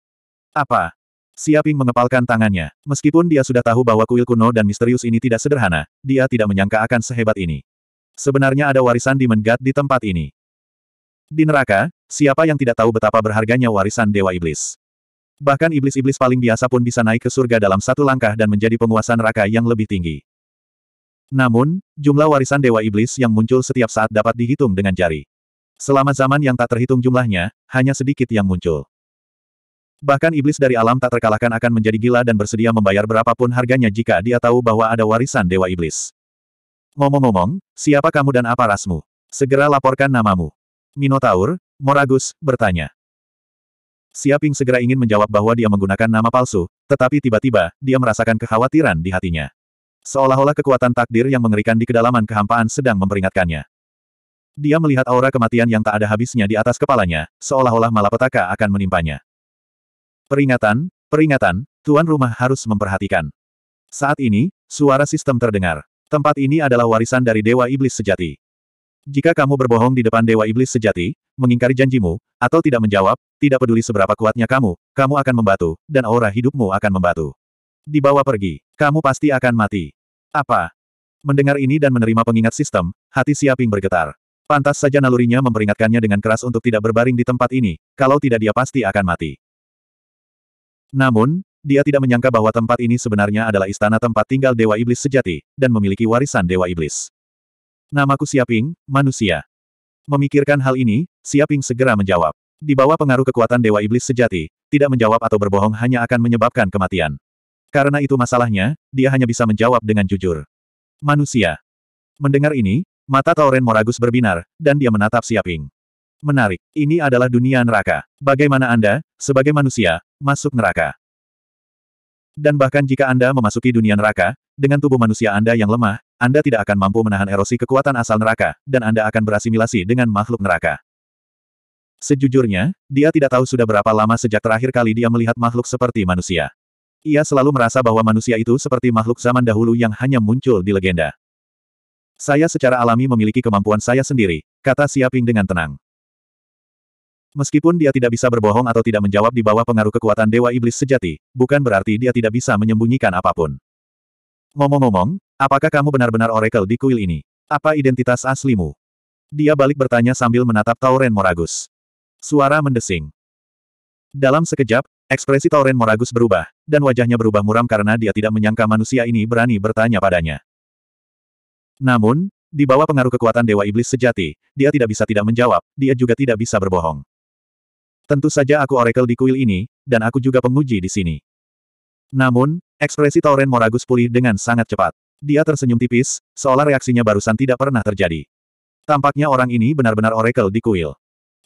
Apa? Siaping mengepalkan tangannya. Meskipun dia sudah tahu bahwa kuil kuno dan misterius ini tidak sederhana, dia tidak menyangka akan sehebat ini. Sebenarnya ada warisan di Mengat di tempat ini. Di neraka, siapa yang tidak tahu betapa berharganya warisan Dewa Iblis? Bahkan iblis-iblis paling biasa pun bisa naik ke surga dalam satu langkah dan menjadi penguasa neraka yang lebih tinggi. Namun, jumlah warisan Dewa Iblis yang muncul setiap saat dapat dihitung dengan jari. Selama zaman yang tak terhitung jumlahnya, hanya sedikit yang muncul. Bahkan iblis dari alam tak terkalahkan akan menjadi gila dan bersedia membayar berapapun harganya jika dia tahu bahwa ada warisan Dewa Iblis. Ngomong-ngomong, siapa kamu dan apa rasmu? Segera laporkan namamu. Minotaur, Moragus, bertanya. Siaping segera ingin menjawab bahwa dia menggunakan nama palsu, tetapi tiba-tiba, dia merasakan kekhawatiran di hatinya. Seolah-olah kekuatan takdir yang mengerikan di kedalaman kehampaan sedang memperingatkannya. Dia melihat aura kematian yang tak ada habisnya di atas kepalanya, seolah-olah malapetaka akan menimpanya. Peringatan, peringatan, tuan rumah harus memperhatikan. Saat ini, suara sistem terdengar. Tempat ini adalah warisan dari Dewa Iblis Sejati. Jika kamu berbohong di depan Dewa Iblis Sejati, mengingkari janjimu, atau tidak menjawab, tidak peduli seberapa kuatnya kamu, kamu akan membatu, dan aura hidupmu akan membatu. Dibawa pergi, kamu pasti akan mati. Apa? Mendengar ini dan menerima pengingat sistem, hati Siaping bergetar. Pantas saja nalurinya memperingatkannya dengan keras untuk tidak berbaring di tempat ini, kalau tidak dia pasti akan mati. Namun, dia tidak menyangka bahwa tempat ini sebenarnya adalah istana tempat tinggal Dewa Iblis sejati, dan memiliki warisan Dewa Iblis. Namaku Siaping, manusia. Memikirkan hal ini, Siaping segera menjawab. Di bawah pengaruh kekuatan Dewa Iblis sejati, tidak menjawab atau berbohong hanya akan menyebabkan kematian. Karena itu masalahnya, dia hanya bisa menjawab dengan jujur. Manusia. Mendengar ini, Mata Tauren Moragus berbinar, dan dia menatap Siaping. Menarik, ini adalah dunia neraka. Bagaimana Anda, sebagai manusia, masuk neraka? Dan bahkan jika Anda memasuki dunia neraka, dengan tubuh manusia Anda yang lemah, Anda tidak akan mampu menahan erosi kekuatan asal neraka, dan Anda akan berasimilasi dengan makhluk neraka. Sejujurnya, dia tidak tahu sudah berapa lama sejak terakhir kali dia melihat makhluk seperti manusia. Ia selalu merasa bahwa manusia itu seperti makhluk zaman dahulu yang hanya muncul di legenda. Saya secara alami memiliki kemampuan saya sendiri, kata Siaping dengan tenang. Meskipun dia tidak bisa berbohong atau tidak menjawab di bawah pengaruh kekuatan Dewa Iblis sejati, bukan berarti dia tidak bisa menyembunyikan apapun. Ngomong-ngomong, apakah kamu benar-benar oracle di kuil ini? Apa identitas aslimu? Dia balik bertanya sambil menatap Tauren Moragus. Suara mendesing. Dalam sekejap, Ekspresi Tauren Moragus berubah, dan wajahnya berubah muram karena dia tidak menyangka manusia ini berani bertanya padanya. Namun, di bawah pengaruh kekuatan Dewa Iblis sejati, dia tidak bisa tidak menjawab, dia juga tidak bisa berbohong. Tentu saja aku oracle di kuil ini, dan aku juga penguji di sini. Namun, ekspresi Tauren Moragus pulih dengan sangat cepat. Dia tersenyum tipis, seolah reaksinya barusan tidak pernah terjadi. Tampaknya orang ini benar-benar oracle di kuil.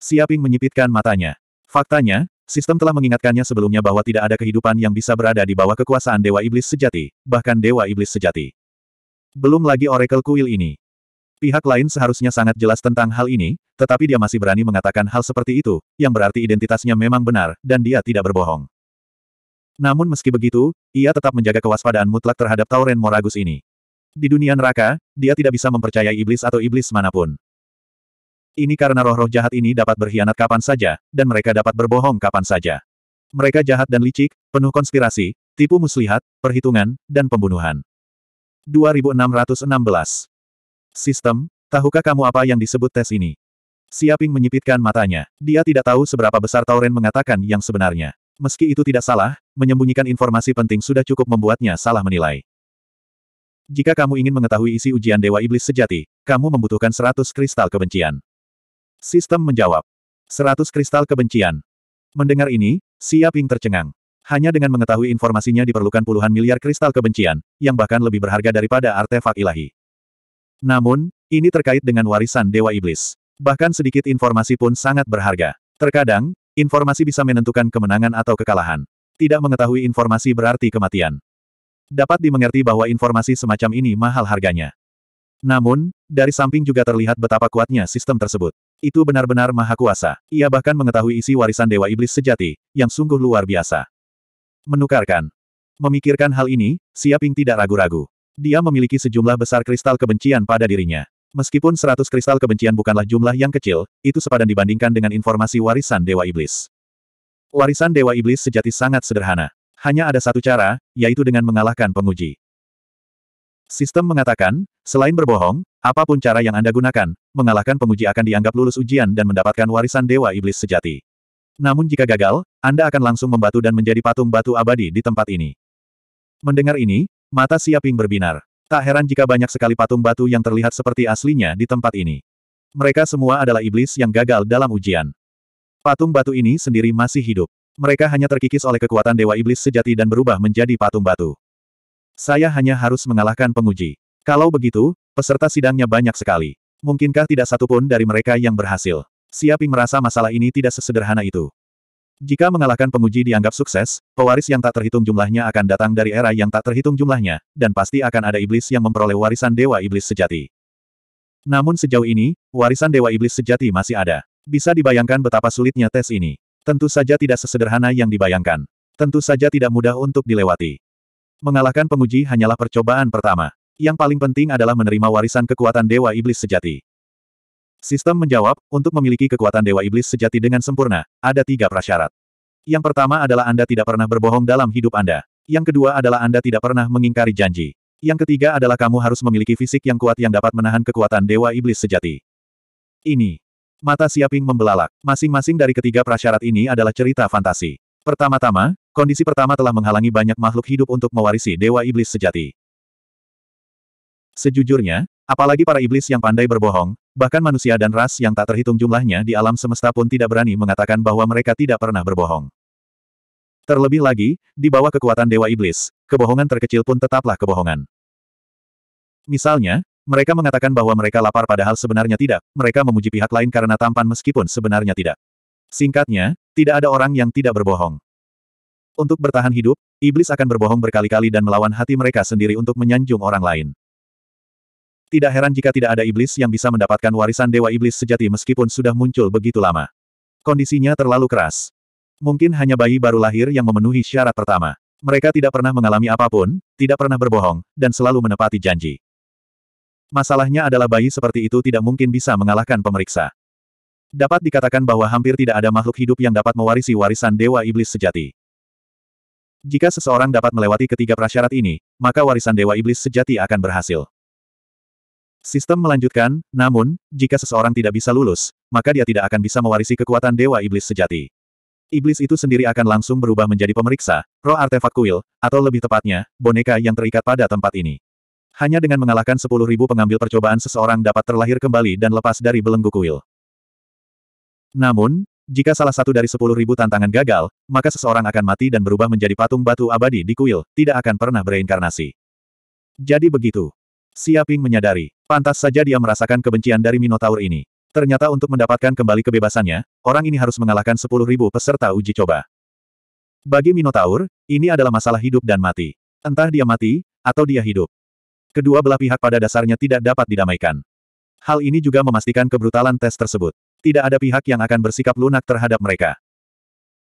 Siaping menyipitkan matanya. Faktanya, sistem telah mengingatkannya sebelumnya bahwa tidak ada kehidupan yang bisa berada di bawah kekuasaan Dewa Iblis sejati, bahkan Dewa Iblis sejati. Belum lagi Oracle Kuil ini. Pihak lain seharusnya sangat jelas tentang hal ini, tetapi dia masih berani mengatakan hal seperti itu, yang berarti identitasnya memang benar, dan dia tidak berbohong. Namun meski begitu, ia tetap menjaga kewaspadaan mutlak terhadap Tauren Moragus ini. Di dunia neraka, dia tidak bisa mempercayai iblis atau iblis manapun. Ini karena roh-roh jahat ini dapat berkhianat kapan saja, dan mereka dapat berbohong kapan saja. Mereka jahat dan licik, penuh konspirasi, tipu muslihat, perhitungan, dan pembunuhan. 2616. Sistem, tahukah kamu apa yang disebut tes ini? Siaping menyipitkan matanya. Dia tidak tahu seberapa besar Tauren mengatakan yang sebenarnya. Meski itu tidak salah, menyembunyikan informasi penting sudah cukup membuatnya salah menilai. Jika kamu ingin mengetahui isi ujian Dewa Iblis sejati, kamu membutuhkan 100 kristal kebencian. Sistem menjawab. 100 kristal kebencian. Mendengar ini, Siaping tercengang. Hanya dengan mengetahui informasinya diperlukan puluhan miliar kristal kebencian, yang bahkan lebih berharga daripada artefak ilahi. Namun, ini terkait dengan warisan Dewa Iblis. Bahkan sedikit informasi pun sangat berharga. Terkadang, informasi bisa menentukan kemenangan atau kekalahan. Tidak mengetahui informasi berarti kematian. Dapat dimengerti bahwa informasi semacam ini mahal harganya. Namun, dari samping juga terlihat betapa kuatnya sistem tersebut. Itu benar-benar maha kuasa. Ia bahkan mengetahui isi warisan Dewa Iblis sejati, yang sungguh luar biasa. Menukarkan. Memikirkan hal ini, Siaping tidak ragu-ragu. Dia memiliki sejumlah besar kristal kebencian pada dirinya. Meskipun seratus kristal kebencian bukanlah jumlah yang kecil, itu sepadan dibandingkan dengan informasi warisan Dewa Iblis. Warisan Dewa Iblis sejati sangat sederhana. Hanya ada satu cara, yaitu dengan mengalahkan penguji. Sistem mengatakan, selain berbohong, apapun cara yang Anda gunakan, mengalahkan penguji akan dianggap lulus ujian dan mendapatkan warisan Dewa Iblis sejati. Namun jika gagal, anda akan langsung membatu dan menjadi patung batu abadi di tempat ini. Mendengar ini, mata Siaping berbinar. Tak heran jika banyak sekali patung batu yang terlihat seperti aslinya di tempat ini. Mereka semua adalah iblis yang gagal dalam ujian. Patung batu ini sendiri masih hidup. Mereka hanya terkikis oleh kekuatan Dewa Iblis sejati dan berubah menjadi patung batu. Saya hanya harus mengalahkan penguji. Kalau begitu, peserta sidangnya banyak sekali. Mungkinkah tidak satupun dari mereka yang berhasil? Siaping merasa masalah ini tidak sesederhana itu. Jika mengalahkan penguji dianggap sukses, pewaris yang tak terhitung jumlahnya akan datang dari era yang tak terhitung jumlahnya, dan pasti akan ada iblis yang memperoleh warisan Dewa Iblis Sejati. Namun sejauh ini, warisan Dewa Iblis Sejati masih ada. Bisa dibayangkan betapa sulitnya tes ini. Tentu saja tidak sesederhana yang dibayangkan. Tentu saja tidak mudah untuk dilewati. Mengalahkan penguji hanyalah percobaan pertama. Yang paling penting adalah menerima warisan kekuatan Dewa Iblis Sejati. Sistem menjawab, untuk memiliki kekuatan Dewa Iblis sejati dengan sempurna, ada tiga prasyarat. Yang pertama adalah Anda tidak pernah berbohong dalam hidup Anda. Yang kedua adalah Anda tidak pernah mengingkari janji. Yang ketiga adalah kamu harus memiliki fisik yang kuat yang dapat menahan kekuatan Dewa Iblis sejati. Ini. Mata Siaping membelalak. Masing-masing dari ketiga prasyarat ini adalah cerita fantasi. Pertama-tama, kondisi pertama telah menghalangi banyak makhluk hidup untuk mewarisi Dewa Iblis sejati. Sejujurnya, Apalagi para iblis yang pandai berbohong, bahkan manusia dan ras yang tak terhitung jumlahnya di alam semesta pun tidak berani mengatakan bahwa mereka tidak pernah berbohong. Terlebih lagi, di bawah kekuatan Dewa Iblis, kebohongan terkecil pun tetaplah kebohongan. Misalnya, mereka mengatakan bahwa mereka lapar padahal sebenarnya tidak, mereka memuji pihak lain karena tampan meskipun sebenarnya tidak. Singkatnya, tidak ada orang yang tidak berbohong. Untuk bertahan hidup, iblis akan berbohong berkali-kali dan melawan hati mereka sendiri untuk menyanjung orang lain. Tidak heran jika tidak ada iblis yang bisa mendapatkan warisan Dewa Iblis sejati meskipun sudah muncul begitu lama. Kondisinya terlalu keras. Mungkin hanya bayi baru lahir yang memenuhi syarat pertama. Mereka tidak pernah mengalami apapun, tidak pernah berbohong, dan selalu menepati janji. Masalahnya adalah bayi seperti itu tidak mungkin bisa mengalahkan pemeriksa. Dapat dikatakan bahwa hampir tidak ada makhluk hidup yang dapat mewarisi warisan Dewa Iblis sejati. Jika seseorang dapat melewati ketiga prasyarat ini, maka warisan Dewa Iblis sejati akan berhasil. Sistem melanjutkan, namun, jika seseorang tidak bisa lulus, maka dia tidak akan bisa mewarisi kekuatan Dewa Iblis sejati. Iblis itu sendiri akan langsung berubah menjadi pemeriksa, roh artefak kuil, atau lebih tepatnya, boneka yang terikat pada tempat ini. Hanya dengan mengalahkan 10.000 pengambil percobaan seseorang dapat terlahir kembali dan lepas dari belenggu kuil. Namun, jika salah satu dari 10.000 tantangan gagal, maka seseorang akan mati dan berubah menjadi patung batu abadi di kuil, tidak akan pernah bereinkarnasi. Jadi begitu. Siaping menyadari, pantas saja dia merasakan kebencian dari Minotaur ini. Ternyata untuk mendapatkan kembali kebebasannya, orang ini harus mengalahkan 10.000 peserta uji coba. Bagi Minotaur, ini adalah masalah hidup dan mati. Entah dia mati, atau dia hidup. Kedua belah pihak pada dasarnya tidak dapat didamaikan. Hal ini juga memastikan kebrutalan tes tersebut. Tidak ada pihak yang akan bersikap lunak terhadap mereka.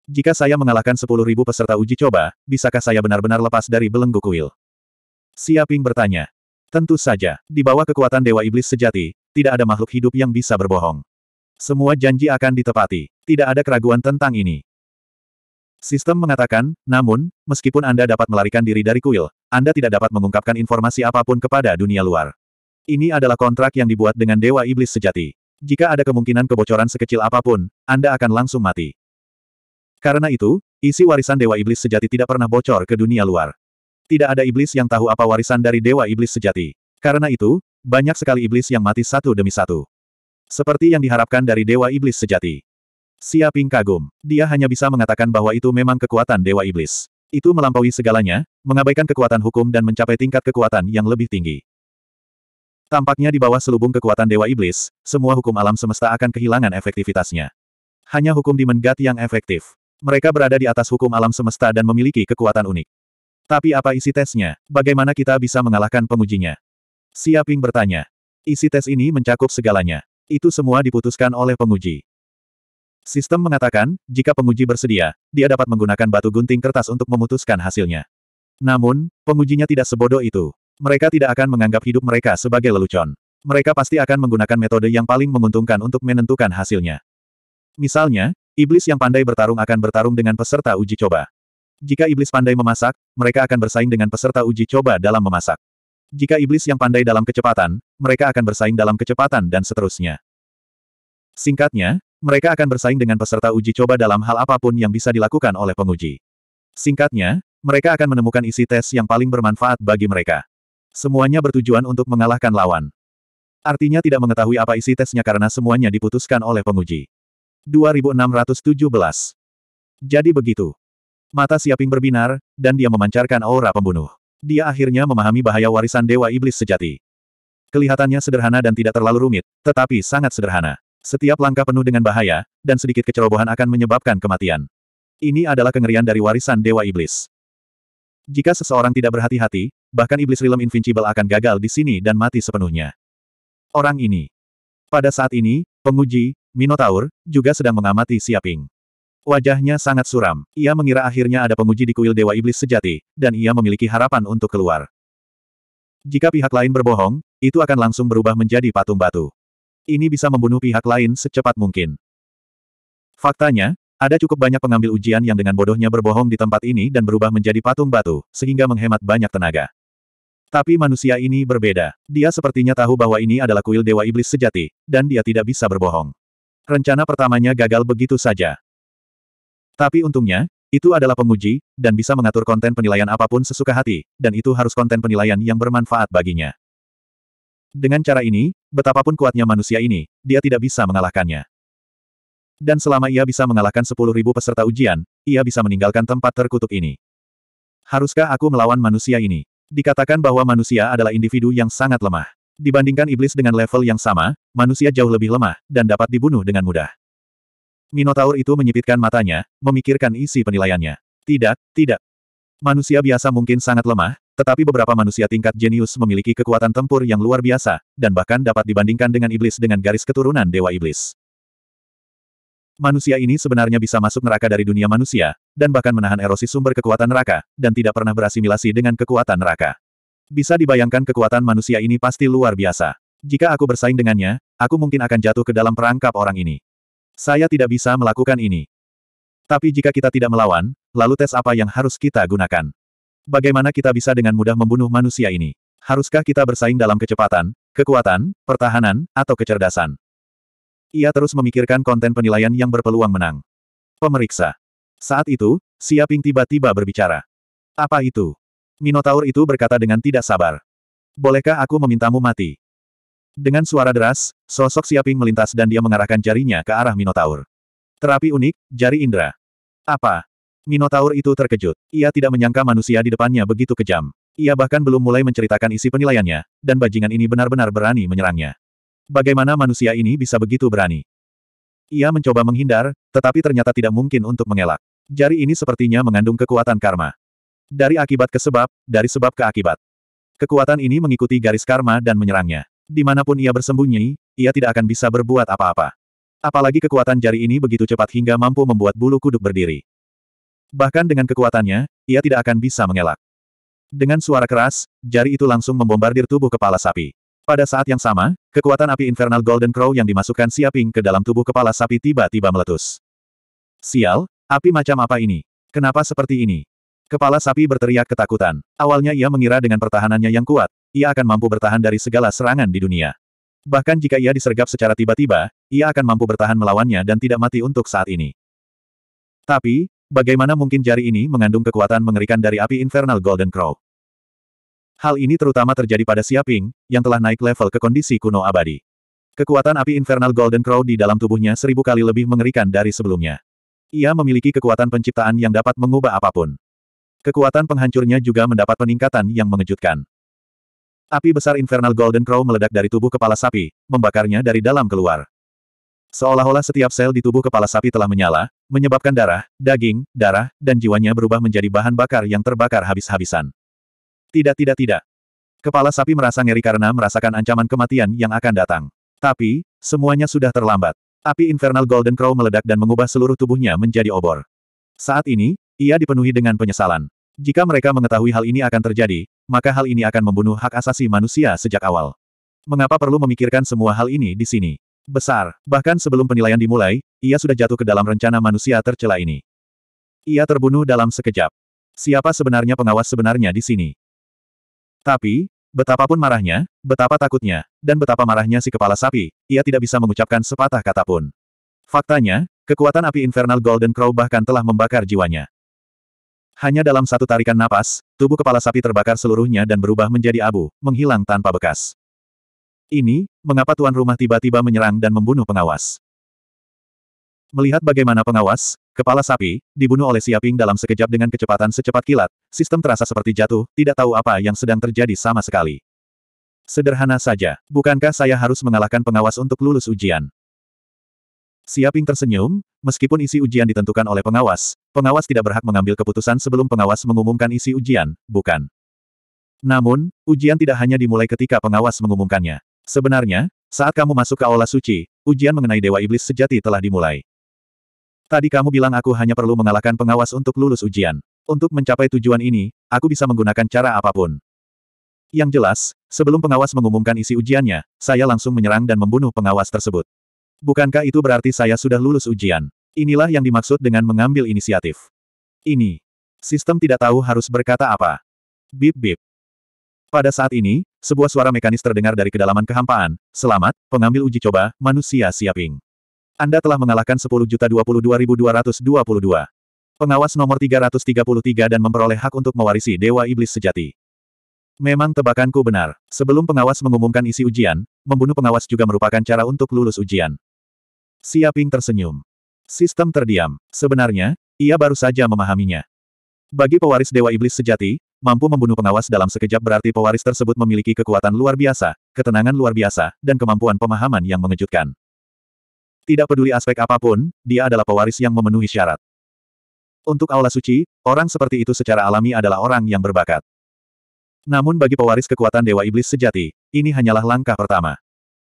Jika saya mengalahkan 10.000 peserta uji coba, bisakah saya benar-benar lepas dari belenggu kuil? Siaping bertanya. Tentu saja, di bawah kekuatan Dewa Iblis sejati, tidak ada makhluk hidup yang bisa berbohong. Semua janji akan ditepati. Tidak ada keraguan tentang ini. Sistem mengatakan, namun, meskipun Anda dapat melarikan diri dari kuil, Anda tidak dapat mengungkapkan informasi apapun kepada dunia luar. Ini adalah kontrak yang dibuat dengan Dewa Iblis sejati. Jika ada kemungkinan kebocoran sekecil apapun, Anda akan langsung mati. Karena itu, isi warisan Dewa Iblis sejati tidak pernah bocor ke dunia luar. Tidak ada iblis yang tahu apa warisan dari Dewa Iblis sejati. Karena itu, banyak sekali iblis yang mati satu demi satu. Seperti yang diharapkan dari Dewa Iblis sejati. Siaping kagum. Dia hanya bisa mengatakan bahwa itu memang kekuatan Dewa Iblis. Itu melampaui segalanya, mengabaikan kekuatan hukum dan mencapai tingkat kekuatan yang lebih tinggi. Tampaknya di bawah selubung kekuatan Dewa Iblis, semua hukum alam semesta akan kehilangan efektivitasnya. Hanya hukum di Mengat yang efektif. Mereka berada di atas hukum alam semesta dan memiliki kekuatan unik. Tapi apa isi tesnya? Bagaimana kita bisa mengalahkan pengujinya? Siaping bertanya. Isi tes ini mencakup segalanya. Itu semua diputuskan oleh penguji. Sistem mengatakan, jika penguji bersedia, dia dapat menggunakan batu gunting kertas untuk memutuskan hasilnya. Namun, pengujinya tidak sebodoh itu. Mereka tidak akan menganggap hidup mereka sebagai lelucon. Mereka pasti akan menggunakan metode yang paling menguntungkan untuk menentukan hasilnya. Misalnya, iblis yang pandai bertarung akan bertarung dengan peserta uji coba. Jika iblis pandai memasak, mereka akan bersaing dengan peserta uji coba dalam memasak. Jika iblis yang pandai dalam kecepatan, mereka akan bersaing dalam kecepatan dan seterusnya. Singkatnya, mereka akan bersaing dengan peserta uji coba dalam hal apapun yang bisa dilakukan oleh penguji. Singkatnya, mereka akan menemukan isi tes yang paling bermanfaat bagi mereka. Semuanya bertujuan untuk mengalahkan lawan. Artinya tidak mengetahui apa isi tesnya karena semuanya diputuskan oleh penguji. 2617. Jadi begitu. Mata Siaping berbinar, dan dia memancarkan aura pembunuh. Dia akhirnya memahami bahaya warisan Dewa Iblis sejati. Kelihatannya sederhana dan tidak terlalu rumit, tetapi sangat sederhana. Setiap langkah penuh dengan bahaya, dan sedikit kecerobohan akan menyebabkan kematian. Ini adalah kengerian dari warisan Dewa Iblis. Jika seseorang tidak berhati-hati, bahkan Iblis Realm Invincible akan gagal di sini dan mati sepenuhnya. Orang ini. Pada saat ini, penguji, Minotaur, juga sedang mengamati Siaping. Wajahnya sangat suram. Ia mengira akhirnya ada penguji di kuil Dewa Iblis sejati, dan ia memiliki harapan untuk keluar. Jika pihak lain berbohong, itu akan langsung berubah menjadi patung batu. Ini bisa membunuh pihak lain secepat mungkin. Faktanya, ada cukup banyak pengambil ujian yang dengan bodohnya berbohong di tempat ini dan berubah menjadi patung batu, sehingga menghemat banyak tenaga. Tapi manusia ini berbeda. Dia sepertinya tahu bahwa ini adalah kuil Dewa Iblis sejati, dan dia tidak bisa berbohong. Rencana pertamanya gagal begitu saja. Tapi untungnya, itu adalah penguji, dan bisa mengatur konten penilaian apapun sesuka hati, dan itu harus konten penilaian yang bermanfaat baginya. Dengan cara ini, betapapun kuatnya manusia ini, dia tidak bisa mengalahkannya. Dan selama ia bisa mengalahkan 10.000 peserta ujian, ia bisa meninggalkan tempat terkutuk ini. Haruskah aku melawan manusia ini? Dikatakan bahwa manusia adalah individu yang sangat lemah. Dibandingkan iblis dengan level yang sama, manusia jauh lebih lemah, dan dapat dibunuh dengan mudah. Minotaur itu menyipitkan matanya, memikirkan isi penilaiannya. Tidak, tidak. Manusia biasa mungkin sangat lemah, tetapi beberapa manusia tingkat jenius memiliki kekuatan tempur yang luar biasa, dan bahkan dapat dibandingkan dengan iblis dengan garis keturunan Dewa Iblis. Manusia ini sebenarnya bisa masuk neraka dari dunia manusia, dan bahkan menahan erosi sumber kekuatan neraka, dan tidak pernah berasimilasi dengan kekuatan neraka. Bisa dibayangkan kekuatan manusia ini pasti luar biasa. Jika aku bersaing dengannya, aku mungkin akan jatuh ke dalam perangkap orang ini. Saya tidak bisa melakukan ini. Tapi jika kita tidak melawan, lalu tes apa yang harus kita gunakan? Bagaimana kita bisa dengan mudah membunuh manusia ini? Haruskah kita bersaing dalam kecepatan, kekuatan, pertahanan, atau kecerdasan? Ia terus memikirkan konten penilaian yang berpeluang menang. Pemeriksa. Saat itu, Siaping tiba-tiba berbicara. Apa itu? Minotaur itu berkata dengan tidak sabar. Bolehkah aku memintamu mati? Dengan suara deras, sosok Siaping melintas dan dia mengarahkan jarinya ke arah Minotaur. Terapi unik, jari indera. Apa? Minotaur itu terkejut. Ia tidak menyangka manusia di depannya begitu kejam. Ia bahkan belum mulai menceritakan isi penilaiannya, dan bajingan ini benar-benar berani menyerangnya. Bagaimana manusia ini bisa begitu berani? Ia mencoba menghindar, tetapi ternyata tidak mungkin untuk mengelak. Jari ini sepertinya mengandung kekuatan karma. Dari akibat ke sebab, dari sebab ke akibat. Kekuatan ini mengikuti garis karma dan menyerangnya. Dimanapun ia bersembunyi, ia tidak akan bisa berbuat apa-apa. Apalagi kekuatan jari ini begitu cepat hingga mampu membuat bulu kuduk berdiri. Bahkan dengan kekuatannya, ia tidak akan bisa mengelak. Dengan suara keras, jari itu langsung membombardir tubuh kepala sapi. Pada saat yang sama, kekuatan api infernal Golden Crow yang dimasukkan Siaping ke dalam tubuh kepala sapi tiba-tiba meletus. Sial, api macam apa ini? Kenapa seperti ini? Kepala sapi berteriak ketakutan. Awalnya ia mengira dengan pertahanannya yang kuat, ia akan mampu bertahan dari segala serangan di dunia. Bahkan jika ia disergap secara tiba-tiba, ia akan mampu bertahan melawannya dan tidak mati untuk saat ini. Tapi, bagaimana mungkin jari ini mengandung kekuatan mengerikan dari api Infernal Golden Crow? Hal ini terutama terjadi pada Siaping, yang telah naik level ke kondisi kuno abadi. Kekuatan api Infernal Golden Crow di dalam tubuhnya seribu kali lebih mengerikan dari sebelumnya. Ia memiliki kekuatan penciptaan yang dapat mengubah apapun. Kekuatan penghancurnya juga mendapat peningkatan yang mengejutkan. Api besar Infernal Golden Crow meledak dari tubuh kepala sapi, membakarnya dari dalam keluar. Seolah-olah setiap sel di tubuh kepala sapi telah menyala, menyebabkan darah, daging, darah, dan jiwanya berubah menjadi bahan bakar yang terbakar habis-habisan. Tidak tidak tidak. Kepala sapi merasa ngeri karena merasakan ancaman kematian yang akan datang. Tapi, semuanya sudah terlambat. Api Infernal Golden Crow meledak dan mengubah seluruh tubuhnya menjadi obor. Saat ini, ia dipenuhi dengan penyesalan. Jika mereka mengetahui hal ini akan terjadi, maka hal ini akan membunuh hak asasi manusia sejak awal. Mengapa perlu memikirkan semua hal ini di sini? Besar, bahkan sebelum penilaian dimulai, ia sudah jatuh ke dalam rencana manusia tercela ini. Ia terbunuh dalam sekejap. Siapa sebenarnya pengawas sebenarnya di sini? Tapi, betapapun marahnya, betapa takutnya, dan betapa marahnya si kepala sapi, ia tidak bisa mengucapkan sepatah kata pun. Faktanya, kekuatan api infernal Golden Crow bahkan telah membakar jiwanya. Hanya dalam satu tarikan napas, tubuh kepala sapi terbakar seluruhnya dan berubah menjadi abu, menghilang tanpa bekas. Ini, mengapa tuan rumah tiba-tiba menyerang dan membunuh pengawas. Melihat bagaimana pengawas, kepala sapi, dibunuh oleh Siaping dalam sekejap dengan kecepatan secepat kilat, sistem terasa seperti jatuh, tidak tahu apa yang sedang terjadi sama sekali. Sederhana saja, bukankah saya harus mengalahkan pengawas untuk lulus ujian? Siaping tersenyum, meskipun isi ujian ditentukan oleh pengawas, pengawas tidak berhak mengambil keputusan sebelum pengawas mengumumkan isi ujian, bukan? Namun, ujian tidak hanya dimulai ketika pengawas mengumumkannya. Sebenarnya, saat kamu masuk ke aula suci, ujian mengenai Dewa Iblis sejati telah dimulai. Tadi kamu bilang aku hanya perlu mengalahkan pengawas untuk lulus ujian. Untuk mencapai tujuan ini, aku bisa menggunakan cara apapun. Yang jelas, sebelum pengawas mengumumkan isi ujiannya, saya langsung menyerang dan membunuh pengawas tersebut. Bukankah itu berarti saya sudah lulus ujian? Inilah yang dimaksud dengan mengambil inisiatif. Ini. Sistem tidak tahu harus berkata apa. Bip-bip. Pada saat ini, sebuah suara mekanis terdengar dari kedalaman kehampaan. Selamat, pengambil uji coba, manusia siaping. Anda telah mengalahkan 10.022.222. Pengawas nomor 333 dan memperoleh hak untuk mewarisi Dewa Iblis Sejati. Memang tebakanku benar. Sebelum pengawas mengumumkan isi ujian, membunuh pengawas juga merupakan cara untuk lulus ujian. Siaping tersenyum. Sistem terdiam. Sebenarnya, ia baru saja memahaminya. Bagi pewaris Dewa Iblis sejati, mampu membunuh pengawas dalam sekejap berarti pewaris tersebut memiliki kekuatan luar biasa, ketenangan luar biasa, dan kemampuan pemahaman yang mengejutkan. Tidak peduli aspek apapun, dia adalah pewaris yang memenuhi syarat. Untuk Aula Suci, orang seperti itu secara alami adalah orang yang berbakat. Namun bagi pewaris kekuatan Dewa Iblis sejati, ini hanyalah langkah pertama.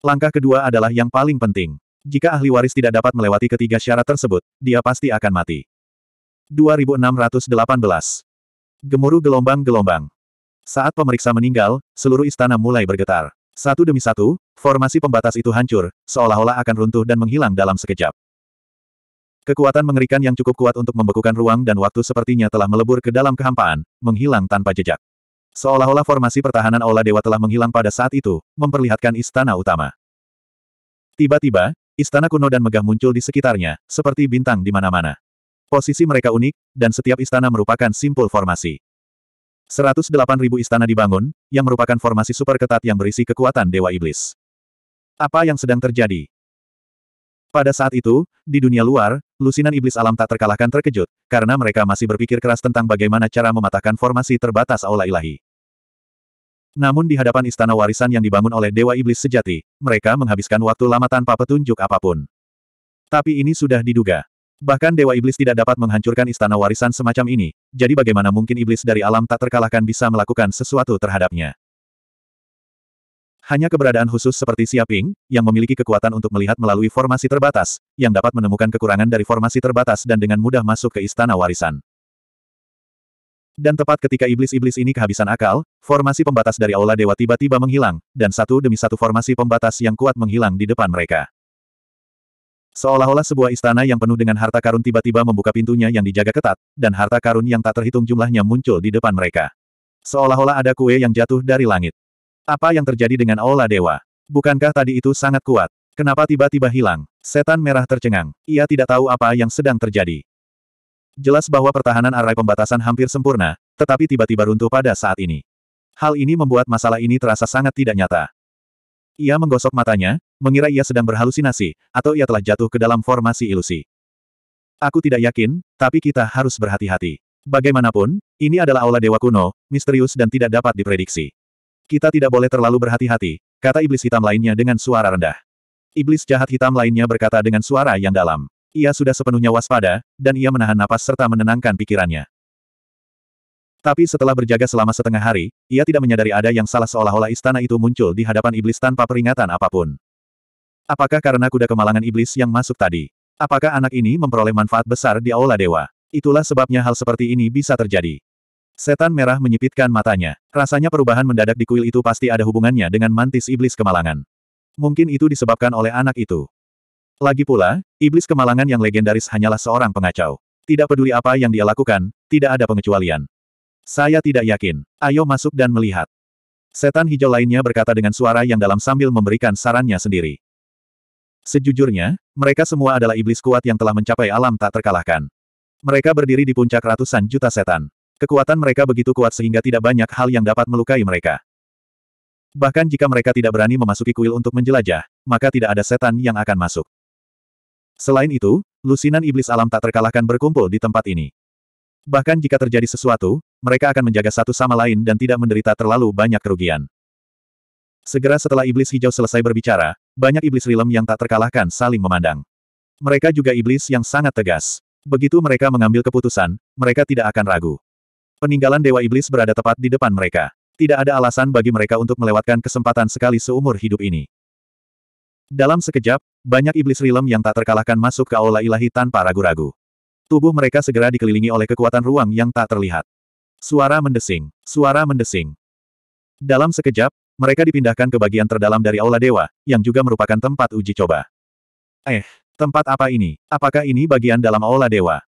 Langkah kedua adalah yang paling penting. Jika ahli waris tidak dapat melewati ketiga syarat tersebut, dia pasti akan mati. 2618 Gemuruh gelombang-gelombang. Saat pemeriksa meninggal, seluruh istana mulai bergetar. Satu demi satu, formasi pembatas itu hancur, seolah-olah akan runtuh dan menghilang dalam sekejap. Kekuatan mengerikan yang cukup kuat untuk membekukan ruang dan waktu sepertinya telah melebur ke dalam kehampaan, menghilang tanpa jejak. Seolah-olah formasi pertahanan Aula Dewa telah menghilang pada saat itu, memperlihatkan istana utama. Tiba-tiba, Istana kuno dan megah muncul di sekitarnya, seperti bintang di mana-mana. Posisi mereka unik, dan setiap istana merupakan simpul formasi. 108.000 istana dibangun, yang merupakan formasi super ketat yang berisi kekuatan Dewa Iblis. Apa yang sedang terjadi? Pada saat itu, di dunia luar, lusinan iblis alam tak terkalahkan terkejut, karena mereka masih berpikir keras tentang bagaimana cara mematahkan formasi terbatas aula ilahi. Namun di hadapan istana warisan yang dibangun oleh Dewa Iblis Sejati, mereka menghabiskan waktu lama tanpa petunjuk apapun. Tapi ini sudah diduga. Bahkan Dewa Iblis tidak dapat menghancurkan istana warisan semacam ini, jadi bagaimana mungkin iblis dari alam tak terkalahkan bisa melakukan sesuatu terhadapnya. Hanya keberadaan khusus seperti Siaping, yang memiliki kekuatan untuk melihat melalui formasi terbatas, yang dapat menemukan kekurangan dari formasi terbatas dan dengan mudah masuk ke istana warisan. Dan tepat ketika iblis-iblis ini kehabisan akal, formasi pembatas dari Aula Dewa tiba-tiba menghilang, dan satu demi satu formasi pembatas yang kuat menghilang di depan mereka. Seolah-olah sebuah istana yang penuh dengan harta karun tiba-tiba membuka pintunya yang dijaga ketat, dan harta karun yang tak terhitung jumlahnya muncul di depan mereka. Seolah-olah ada kue yang jatuh dari langit. Apa yang terjadi dengan Aula Dewa? Bukankah tadi itu sangat kuat? Kenapa tiba-tiba hilang? Setan merah tercengang. Ia tidak tahu apa yang sedang terjadi. Jelas bahwa pertahanan arai pembatasan hampir sempurna, tetapi tiba-tiba runtuh pada saat ini. Hal ini membuat masalah ini terasa sangat tidak nyata. Ia menggosok matanya, mengira ia sedang berhalusinasi, atau ia telah jatuh ke dalam formasi ilusi. Aku tidak yakin, tapi kita harus berhati-hati. Bagaimanapun, ini adalah aula dewa kuno, misterius dan tidak dapat diprediksi. Kita tidak boleh terlalu berhati-hati, kata iblis hitam lainnya dengan suara rendah. Iblis jahat hitam lainnya berkata dengan suara yang dalam. Ia sudah sepenuhnya waspada, dan ia menahan napas serta menenangkan pikirannya. Tapi setelah berjaga selama setengah hari, ia tidak menyadari ada yang salah seolah-olah istana itu muncul di hadapan iblis tanpa peringatan apapun. Apakah karena kuda kemalangan iblis yang masuk tadi? Apakah anak ini memperoleh manfaat besar di Aula Dewa? Itulah sebabnya hal seperti ini bisa terjadi. Setan merah menyipitkan matanya. Rasanya perubahan mendadak di kuil itu pasti ada hubungannya dengan mantis iblis kemalangan. Mungkin itu disebabkan oleh anak itu. Lagi pula, iblis kemalangan yang legendaris hanyalah seorang pengacau. Tidak peduli apa yang dia lakukan, tidak ada pengecualian. Saya tidak yakin. Ayo masuk dan melihat. Setan hijau lainnya berkata dengan suara yang dalam sambil memberikan sarannya sendiri. Sejujurnya, mereka semua adalah iblis kuat yang telah mencapai alam tak terkalahkan. Mereka berdiri di puncak ratusan juta setan. Kekuatan mereka begitu kuat sehingga tidak banyak hal yang dapat melukai mereka. Bahkan jika mereka tidak berani memasuki kuil untuk menjelajah, maka tidak ada setan yang akan masuk. Selain itu, lusinan iblis alam tak terkalahkan berkumpul di tempat ini. Bahkan jika terjadi sesuatu, mereka akan menjaga satu sama lain dan tidak menderita terlalu banyak kerugian. Segera setelah iblis hijau selesai berbicara, banyak iblis rilem yang tak terkalahkan saling memandang. Mereka juga iblis yang sangat tegas. Begitu mereka mengambil keputusan, mereka tidak akan ragu. Peninggalan Dewa Iblis berada tepat di depan mereka. Tidak ada alasan bagi mereka untuk melewatkan kesempatan sekali seumur hidup ini. Dalam sekejap, banyak iblis rilem yang tak terkalahkan masuk ke aula ilahi tanpa ragu-ragu. Tubuh mereka segera dikelilingi oleh kekuatan ruang yang tak terlihat. Suara mendesing, suara mendesing. Dalam sekejap, mereka dipindahkan ke bagian terdalam dari aula dewa, yang juga merupakan tempat uji coba. Eh, tempat apa ini? Apakah ini bagian dalam aula dewa?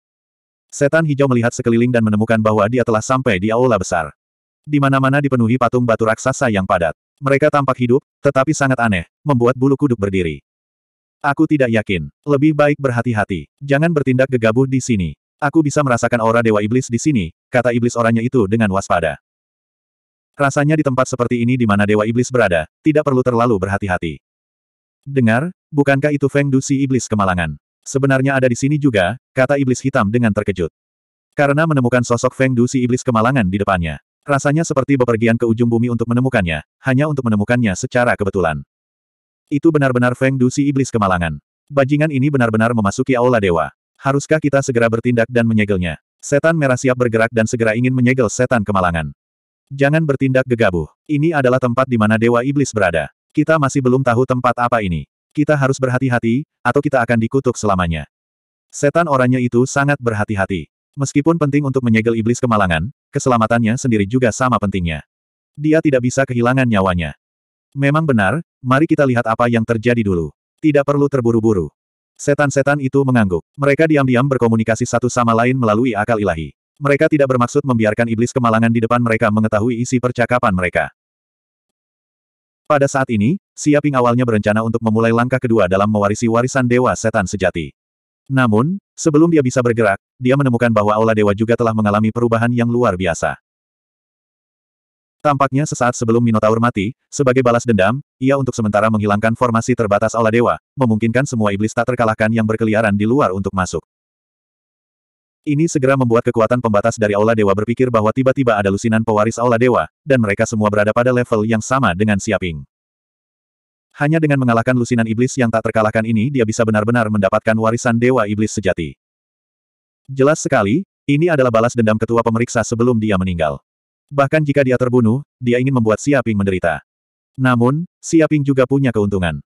Setan hijau melihat sekeliling dan menemukan bahwa dia telah sampai di aula besar. Di mana-mana dipenuhi patung batu raksasa yang padat. Mereka tampak hidup, tetapi sangat aneh, membuat bulu kuduk berdiri. Aku tidak yakin. Lebih baik berhati-hati. Jangan bertindak gegabah di sini. Aku bisa merasakan aura Dewa Iblis di sini, kata Iblis orangnya itu dengan waspada. Rasanya di tempat seperti ini di mana Dewa Iblis berada, tidak perlu terlalu berhati-hati. Dengar, bukankah itu Feng Du si Iblis kemalangan? Sebenarnya ada di sini juga, kata Iblis hitam dengan terkejut. Karena menemukan sosok Feng Du si Iblis kemalangan di depannya. Rasanya seperti bepergian ke ujung bumi untuk menemukannya, hanya untuk menemukannya secara kebetulan. Itu benar-benar Feng Du si iblis kemalangan. Bajingan ini benar-benar memasuki aula dewa. Haruskah kita segera bertindak dan menyegelnya? Setan merah siap bergerak dan segera ingin menyegel setan kemalangan. Jangan bertindak gegabah. Ini adalah tempat di mana dewa iblis berada. Kita masih belum tahu tempat apa ini. Kita harus berhati-hati, atau kita akan dikutuk selamanya. Setan orangnya itu sangat berhati-hati. Meskipun penting untuk menyegel iblis kemalangan, keselamatannya sendiri juga sama pentingnya. Dia tidak bisa kehilangan nyawanya. Memang benar, mari kita lihat apa yang terjadi dulu. Tidak perlu terburu-buru. Setan-setan itu mengangguk. Mereka diam-diam berkomunikasi satu sama lain melalui akal ilahi. Mereka tidak bermaksud membiarkan iblis kemalangan di depan mereka mengetahui isi percakapan mereka. Pada saat ini, Siaping awalnya berencana untuk memulai langkah kedua dalam mewarisi warisan Dewa Setan Sejati. Namun, sebelum dia bisa bergerak, dia menemukan bahwa Aula Dewa juga telah mengalami perubahan yang luar biasa. Tampaknya sesaat sebelum Minotaur mati, sebagai balas dendam, ia untuk sementara menghilangkan formasi terbatas Allah Dewa, memungkinkan semua iblis tak terkalahkan yang berkeliaran di luar untuk masuk. Ini segera membuat kekuatan pembatas dari Aula Dewa berpikir bahwa tiba-tiba ada lusinan pewaris Aula Dewa, dan mereka semua berada pada level yang sama dengan Siaping. Hanya dengan mengalahkan lusinan iblis yang tak terkalahkan ini dia bisa benar-benar mendapatkan warisan Dewa Iblis sejati. Jelas sekali, ini adalah balas dendam ketua pemeriksa sebelum dia meninggal. Bahkan jika dia terbunuh, dia ingin membuat Siaping menderita. Namun, Siaping juga punya keuntungan.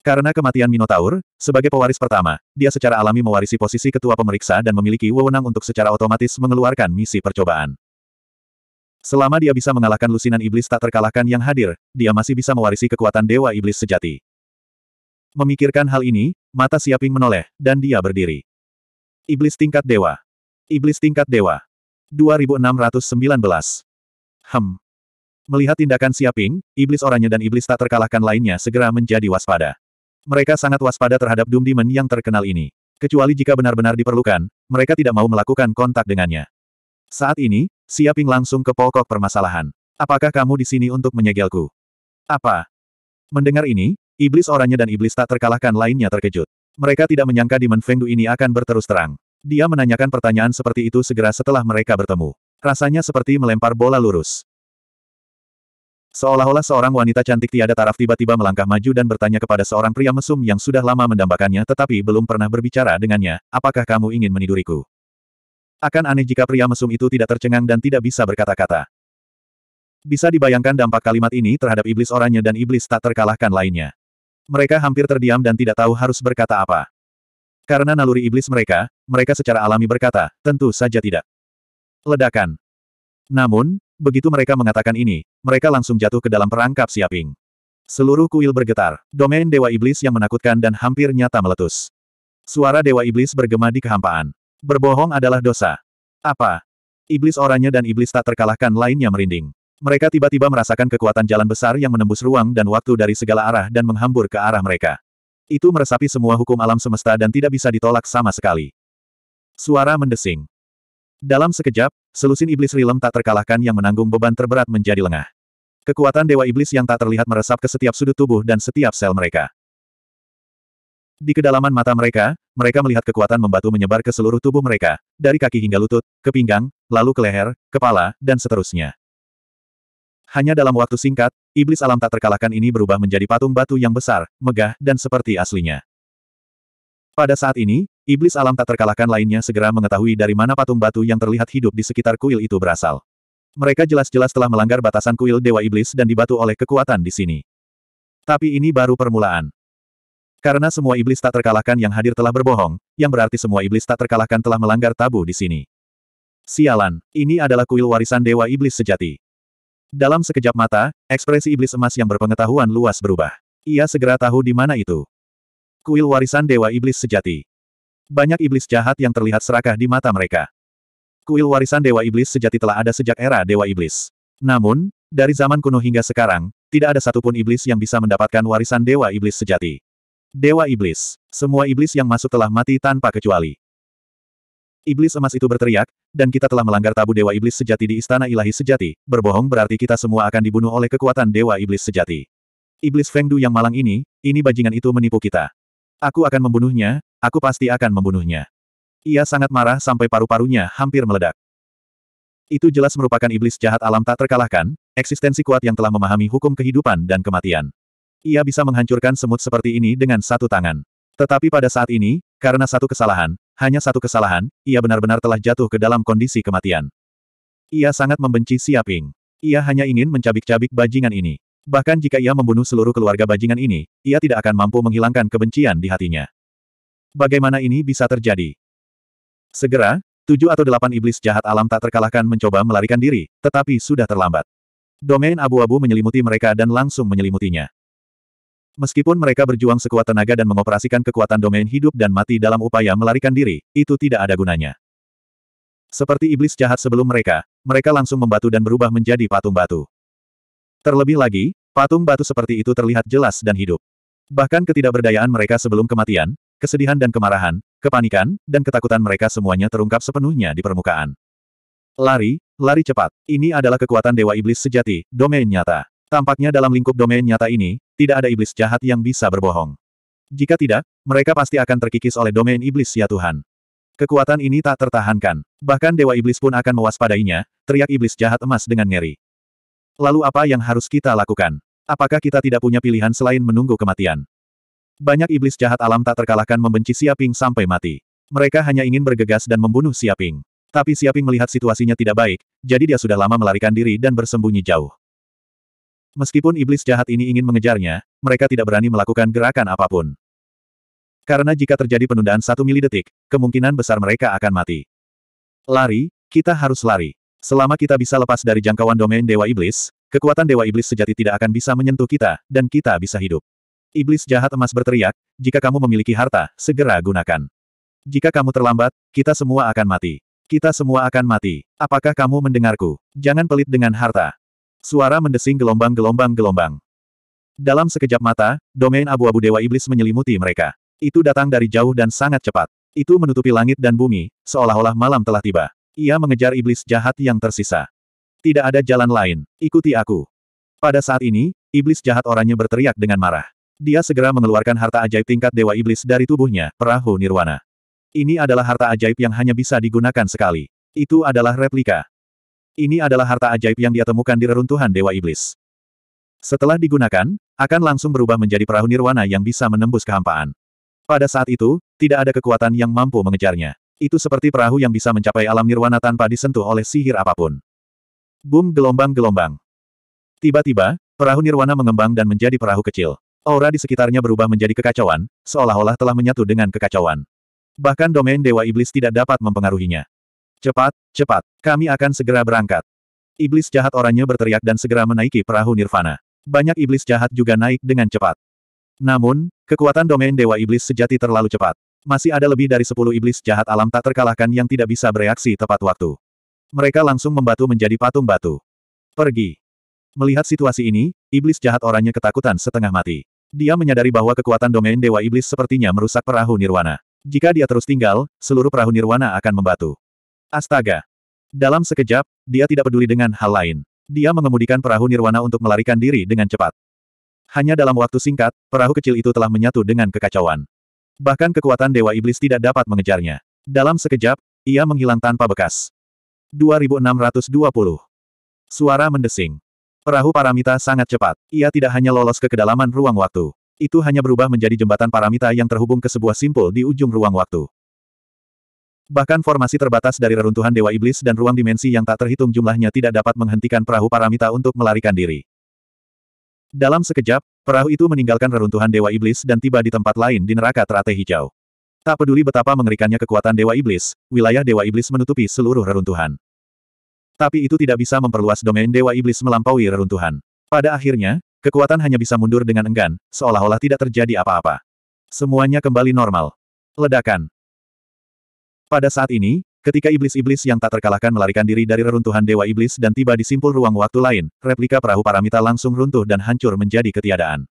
Karena kematian Minotaur, sebagai pewaris pertama, dia secara alami mewarisi posisi ketua pemeriksa dan memiliki wewenang untuk secara otomatis mengeluarkan misi percobaan. Selama dia bisa mengalahkan lusinan iblis tak terkalahkan yang hadir, dia masih bisa mewarisi kekuatan dewa iblis sejati. Memikirkan hal ini, mata Siaping menoleh, dan dia berdiri. Iblis tingkat dewa. Iblis tingkat dewa. 2619. Hem. Melihat tindakan Siaping, iblis oranye dan iblis tak terkalahkan lainnya segera menjadi waspada. Mereka sangat waspada terhadap Doom Demon yang terkenal ini. Kecuali jika benar-benar diperlukan, mereka tidak mau melakukan kontak dengannya. Saat ini, Siaping langsung ke pokok permasalahan. Apakah kamu di sini untuk menyegelku? Apa? Mendengar ini, iblis oranye dan iblis tak terkalahkan lainnya terkejut. Mereka tidak menyangka Demon Fengdu ini akan berterus terang. Dia menanyakan pertanyaan seperti itu segera setelah mereka bertemu. Rasanya seperti melempar bola lurus. Seolah-olah seorang wanita cantik tiada taraf tiba-tiba melangkah maju dan bertanya kepada seorang pria mesum yang sudah lama mendambakannya tetapi belum pernah berbicara dengannya, apakah kamu ingin meniduriku? Akan aneh jika pria mesum itu tidak tercengang dan tidak bisa berkata-kata. Bisa dibayangkan dampak kalimat ini terhadap iblis oranye dan iblis tak terkalahkan lainnya. Mereka hampir terdiam dan tidak tahu harus berkata apa. Karena naluri iblis mereka, mereka secara alami berkata, tentu saja tidak. Ledakan. Namun, begitu mereka mengatakan ini, mereka langsung jatuh ke dalam perangkap siaping. Seluruh kuil bergetar, domain dewa iblis yang menakutkan dan hampir nyata meletus. Suara dewa iblis bergema di kehampaan. Berbohong adalah dosa. Apa? Iblis oranye dan iblis tak terkalahkan lainnya merinding. Mereka tiba-tiba merasakan kekuatan jalan besar yang menembus ruang dan waktu dari segala arah dan menghambur ke arah mereka. Itu meresapi semua hukum alam semesta dan tidak bisa ditolak sama sekali. Suara mendesing. Dalam sekejap, selusin iblis rilem tak terkalahkan yang menanggung beban terberat menjadi lengah. Kekuatan dewa iblis yang tak terlihat meresap ke setiap sudut tubuh dan setiap sel mereka. Di kedalaman mata mereka, mereka melihat kekuatan membatu menyebar ke seluruh tubuh mereka, dari kaki hingga lutut, ke pinggang, lalu ke leher, kepala, dan seterusnya. Hanya dalam waktu singkat, iblis alam tak terkalahkan ini berubah menjadi patung batu yang besar, megah, dan seperti aslinya. Pada saat ini, iblis alam tak terkalahkan lainnya segera mengetahui dari mana patung batu yang terlihat hidup di sekitar kuil itu berasal. Mereka jelas-jelas telah melanggar batasan kuil Dewa Iblis dan dibatu oleh kekuatan di sini. Tapi ini baru permulaan. Karena semua iblis tak terkalahkan yang hadir telah berbohong, yang berarti semua iblis tak terkalahkan telah melanggar tabu di sini. Sialan, ini adalah kuil warisan Dewa Iblis sejati. Dalam sekejap mata, ekspresi iblis emas yang berpengetahuan luas berubah. Ia segera tahu di mana itu. Kuil warisan Dewa Iblis Sejati. Banyak iblis jahat yang terlihat serakah di mata mereka. Kuil warisan Dewa Iblis Sejati telah ada sejak era Dewa Iblis. Namun, dari zaman kuno hingga sekarang, tidak ada satupun iblis yang bisa mendapatkan warisan Dewa Iblis Sejati. Dewa Iblis. Semua iblis yang masuk telah mati tanpa kecuali. Iblis emas itu berteriak, dan kita telah melanggar tabu Dewa Iblis sejati di Istana Ilahi Sejati, berbohong berarti kita semua akan dibunuh oleh kekuatan Dewa Iblis sejati. Iblis Fengdu yang malang ini, ini bajingan itu menipu kita. Aku akan membunuhnya, aku pasti akan membunuhnya. Ia sangat marah sampai paru-parunya hampir meledak. Itu jelas merupakan iblis jahat alam tak terkalahkan, eksistensi kuat yang telah memahami hukum kehidupan dan kematian. Ia bisa menghancurkan semut seperti ini dengan satu tangan. Tetapi pada saat ini, karena satu kesalahan, hanya satu kesalahan, ia benar-benar telah jatuh ke dalam kondisi kematian. Ia sangat membenci Siaping. Ia hanya ingin mencabik-cabik bajingan ini. Bahkan jika ia membunuh seluruh keluarga bajingan ini, ia tidak akan mampu menghilangkan kebencian di hatinya. Bagaimana ini bisa terjadi? Segera, tujuh atau delapan iblis jahat alam tak terkalahkan mencoba melarikan diri, tetapi sudah terlambat. Domain abu-abu menyelimuti mereka dan langsung menyelimutinya. Meskipun mereka berjuang sekuat tenaga dan mengoperasikan kekuatan domain hidup dan mati dalam upaya melarikan diri, itu tidak ada gunanya. Seperti iblis jahat sebelum mereka, mereka langsung membatu dan berubah menjadi patung batu. Terlebih lagi, patung batu seperti itu terlihat jelas dan hidup. Bahkan ketidakberdayaan mereka sebelum kematian, kesedihan dan kemarahan, kepanikan, dan ketakutan mereka semuanya terungkap sepenuhnya di permukaan. Lari, lari cepat. Ini adalah kekuatan Dewa Iblis sejati, domain nyata. Tampaknya dalam lingkup domain nyata ini, tidak ada iblis jahat yang bisa berbohong. Jika tidak, mereka pasti akan terkikis oleh domain iblis ya Tuhan. Kekuatan ini tak tertahankan. Bahkan Dewa Iblis pun akan mewaspadainya, teriak iblis jahat emas dengan ngeri. Lalu apa yang harus kita lakukan? Apakah kita tidak punya pilihan selain menunggu kematian? Banyak iblis jahat alam tak terkalahkan membenci Siaping sampai mati. Mereka hanya ingin bergegas dan membunuh Siaping. Tapi Siaping melihat situasinya tidak baik, jadi dia sudah lama melarikan diri dan bersembunyi jauh. Meskipun iblis jahat ini ingin mengejarnya, mereka tidak berani melakukan gerakan apapun. Karena jika terjadi penundaan satu mili detik, kemungkinan besar mereka akan mati. Lari, kita harus lari. Selama kita bisa lepas dari jangkauan domain Dewa Iblis, kekuatan Dewa Iblis sejati tidak akan bisa menyentuh kita, dan kita bisa hidup. Iblis jahat emas berteriak, jika kamu memiliki harta, segera gunakan. Jika kamu terlambat, kita semua akan mati. Kita semua akan mati. Apakah kamu mendengarku? Jangan pelit dengan harta. Suara mendesing gelombang-gelombang-gelombang. Dalam sekejap mata, domain abu-abu Dewa Iblis menyelimuti mereka. Itu datang dari jauh dan sangat cepat. Itu menutupi langit dan bumi, seolah-olah malam telah tiba. Ia mengejar iblis jahat yang tersisa. Tidak ada jalan lain, ikuti aku. Pada saat ini, iblis jahat orangnya berteriak dengan marah. Dia segera mengeluarkan harta ajaib tingkat Dewa Iblis dari tubuhnya, perahu Nirwana. Ini adalah harta ajaib yang hanya bisa digunakan sekali. Itu adalah replika. Ini adalah harta ajaib yang dia temukan di reruntuhan Dewa Iblis. Setelah digunakan, akan langsung berubah menjadi perahu nirwana yang bisa menembus kehampaan. Pada saat itu, tidak ada kekuatan yang mampu mengejarnya. Itu seperti perahu yang bisa mencapai alam nirwana tanpa disentuh oleh sihir apapun. Boom gelombang-gelombang. Tiba-tiba, perahu nirwana mengembang dan menjadi perahu kecil. Aura di sekitarnya berubah menjadi kekacauan, seolah-olah telah menyatu dengan kekacauan. Bahkan domain Dewa Iblis tidak dapat mempengaruhinya. Cepat, cepat, kami akan segera berangkat. Iblis jahat oranye berteriak dan segera menaiki perahu Nirvana. Banyak iblis jahat juga naik dengan cepat. Namun, kekuatan domain Dewa Iblis sejati terlalu cepat. Masih ada lebih dari sepuluh iblis jahat alam tak terkalahkan yang tidak bisa bereaksi tepat waktu. Mereka langsung membatu menjadi patung batu. Pergi. Melihat situasi ini, iblis jahat oranye ketakutan setengah mati. Dia menyadari bahwa kekuatan domain Dewa Iblis sepertinya merusak perahu Nirwana. Jika dia terus tinggal, seluruh perahu Nirwana akan membatu. Astaga! Dalam sekejap, dia tidak peduli dengan hal lain. Dia mengemudikan perahu Nirwana untuk melarikan diri dengan cepat. Hanya dalam waktu singkat, perahu kecil itu telah menyatu dengan kekacauan. Bahkan kekuatan Dewa Iblis tidak dapat mengejarnya. Dalam sekejap, ia menghilang tanpa bekas. 2620 Suara mendesing. Perahu Paramita sangat cepat. Ia tidak hanya lolos ke kedalaman ruang waktu. Itu hanya berubah menjadi jembatan Paramita yang terhubung ke sebuah simpul di ujung ruang waktu. Bahkan formasi terbatas dari reruntuhan Dewa Iblis dan ruang dimensi yang tak terhitung jumlahnya tidak dapat menghentikan perahu Paramita untuk melarikan diri. Dalam sekejap, perahu itu meninggalkan reruntuhan Dewa Iblis dan tiba di tempat lain di neraka teratai hijau. Tak peduli betapa mengerikannya kekuatan Dewa Iblis, wilayah Dewa Iblis menutupi seluruh reruntuhan. Tapi itu tidak bisa memperluas domain Dewa Iblis melampaui reruntuhan. Pada akhirnya, kekuatan hanya bisa mundur dengan enggan, seolah-olah tidak terjadi apa-apa. Semuanya kembali normal. Ledakan. Pada saat ini, ketika iblis-iblis yang tak terkalahkan melarikan diri dari reruntuhan Dewa Iblis dan tiba di simpul ruang waktu lain, replika perahu Paramita langsung runtuh dan hancur menjadi ketiadaan.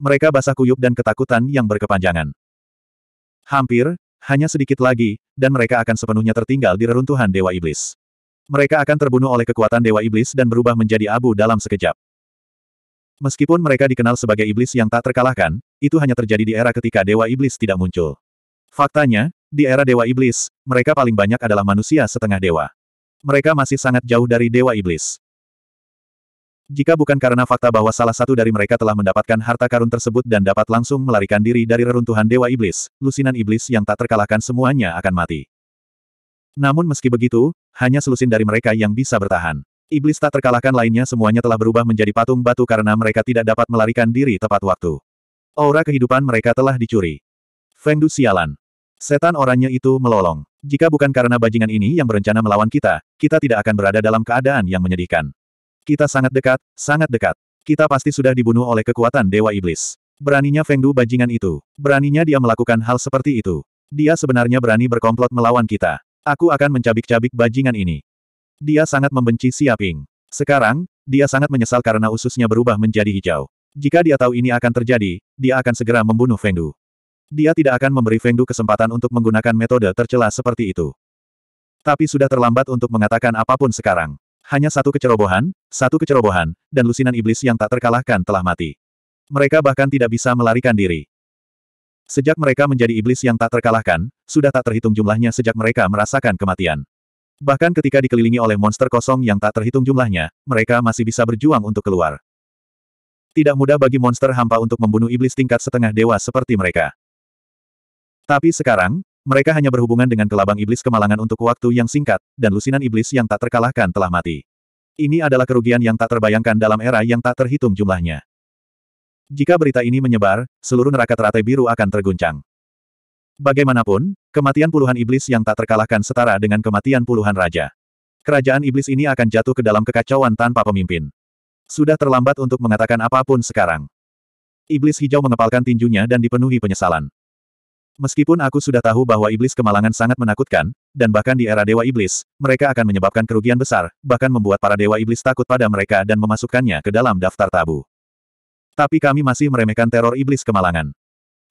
Mereka basah kuyup dan ketakutan yang berkepanjangan. Hampir, hanya sedikit lagi, dan mereka akan sepenuhnya tertinggal di reruntuhan Dewa Iblis. Mereka akan terbunuh oleh kekuatan Dewa Iblis dan berubah menjadi abu dalam sekejap. Meskipun mereka dikenal sebagai iblis yang tak terkalahkan, itu hanya terjadi di era ketika Dewa Iblis tidak muncul. Faktanya, di era Dewa Iblis, mereka paling banyak adalah manusia setengah dewa. Mereka masih sangat jauh dari Dewa Iblis. Jika bukan karena fakta bahwa salah satu dari mereka telah mendapatkan harta karun tersebut dan dapat langsung melarikan diri dari reruntuhan Dewa Iblis, lusinan iblis yang tak terkalahkan semuanya akan mati. Namun meski begitu, hanya selusin dari mereka yang bisa bertahan. Iblis tak terkalahkan lainnya semuanya telah berubah menjadi patung batu karena mereka tidak dapat melarikan diri tepat waktu. Aura kehidupan mereka telah dicuri. Feng Du sialan. Setan oranye itu melolong. Jika bukan karena bajingan ini yang berencana melawan kita, kita tidak akan berada dalam keadaan yang menyedihkan. Kita sangat dekat, sangat dekat. Kita pasti sudah dibunuh oleh kekuatan Dewa Iblis. Beraninya Fengdu bajingan itu. Beraninya dia melakukan hal seperti itu. Dia sebenarnya berani berkomplot melawan kita. Aku akan mencabik-cabik bajingan ini. Dia sangat membenci Siaping. Sekarang, dia sangat menyesal karena ususnya berubah menjadi hijau. Jika dia tahu ini akan terjadi, dia akan segera membunuh Fengdu. Dia tidak akan memberi Feng Du kesempatan untuk menggunakan metode tercela seperti itu. Tapi sudah terlambat untuk mengatakan apapun sekarang. Hanya satu kecerobohan, satu kecerobohan, dan lusinan iblis yang tak terkalahkan telah mati. Mereka bahkan tidak bisa melarikan diri. Sejak mereka menjadi iblis yang tak terkalahkan, sudah tak terhitung jumlahnya sejak mereka merasakan kematian. Bahkan ketika dikelilingi oleh monster kosong yang tak terhitung jumlahnya, mereka masih bisa berjuang untuk keluar. Tidak mudah bagi monster hampa untuk membunuh iblis tingkat setengah dewa seperti mereka. Tapi sekarang, mereka hanya berhubungan dengan kelabang iblis kemalangan untuk waktu yang singkat, dan lusinan iblis yang tak terkalahkan telah mati. Ini adalah kerugian yang tak terbayangkan dalam era yang tak terhitung jumlahnya. Jika berita ini menyebar, seluruh neraka teratai biru akan terguncang. Bagaimanapun, kematian puluhan iblis yang tak terkalahkan setara dengan kematian puluhan raja. Kerajaan iblis ini akan jatuh ke dalam kekacauan tanpa pemimpin. Sudah terlambat untuk mengatakan apapun sekarang. Iblis hijau mengepalkan tinjunya dan dipenuhi penyesalan. Meskipun aku sudah tahu bahwa iblis kemalangan sangat menakutkan, dan bahkan di era Dewa Iblis, mereka akan menyebabkan kerugian besar, bahkan membuat para Dewa Iblis takut pada mereka dan memasukkannya ke dalam daftar tabu. Tapi kami masih meremehkan teror iblis kemalangan.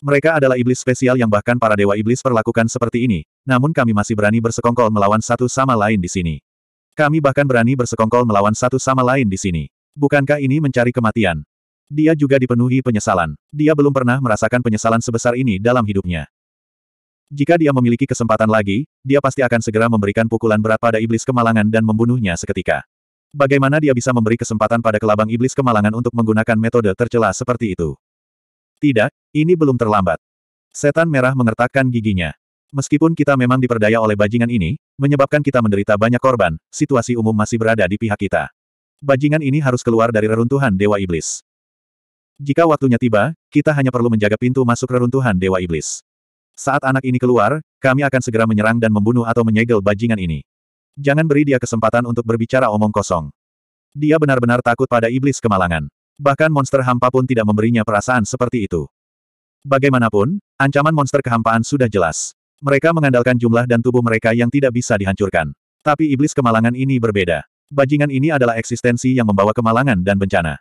Mereka adalah iblis spesial yang bahkan para Dewa Iblis perlakukan seperti ini, namun kami masih berani bersekongkol melawan satu sama lain di sini. Kami bahkan berani bersekongkol melawan satu sama lain di sini. Bukankah ini mencari kematian? Dia juga dipenuhi penyesalan. Dia belum pernah merasakan penyesalan sebesar ini dalam hidupnya. Jika dia memiliki kesempatan lagi, dia pasti akan segera memberikan pukulan berat pada iblis kemalangan dan membunuhnya seketika. Bagaimana dia bisa memberi kesempatan pada kelabang iblis kemalangan untuk menggunakan metode tercela seperti itu? Tidak, ini belum terlambat. Setan merah mengertakkan giginya. Meskipun kita memang diperdaya oleh bajingan ini, menyebabkan kita menderita banyak korban, situasi umum masih berada di pihak kita. Bajingan ini harus keluar dari reruntuhan Dewa Iblis. Jika waktunya tiba, kita hanya perlu menjaga pintu masuk reruntuhan Dewa Iblis. Saat anak ini keluar, kami akan segera menyerang dan membunuh atau menyegel bajingan ini. Jangan beri dia kesempatan untuk berbicara omong kosong. Dia benar-benar takut pada iblis kemalangan. Bahkan monster hampa pun tidak memberinya perasaan seperti itu. Bagaimanapun, ancaman monster kehampaan sudah jelas. Mereka mengandalkan jumlah dan tubuh mereka yang tidak bisa dihancurkan. Tapi iblis kemalangan ini berbeda. Bajingan ini adalah eksistensi yang membawa kemalangan dan bencana.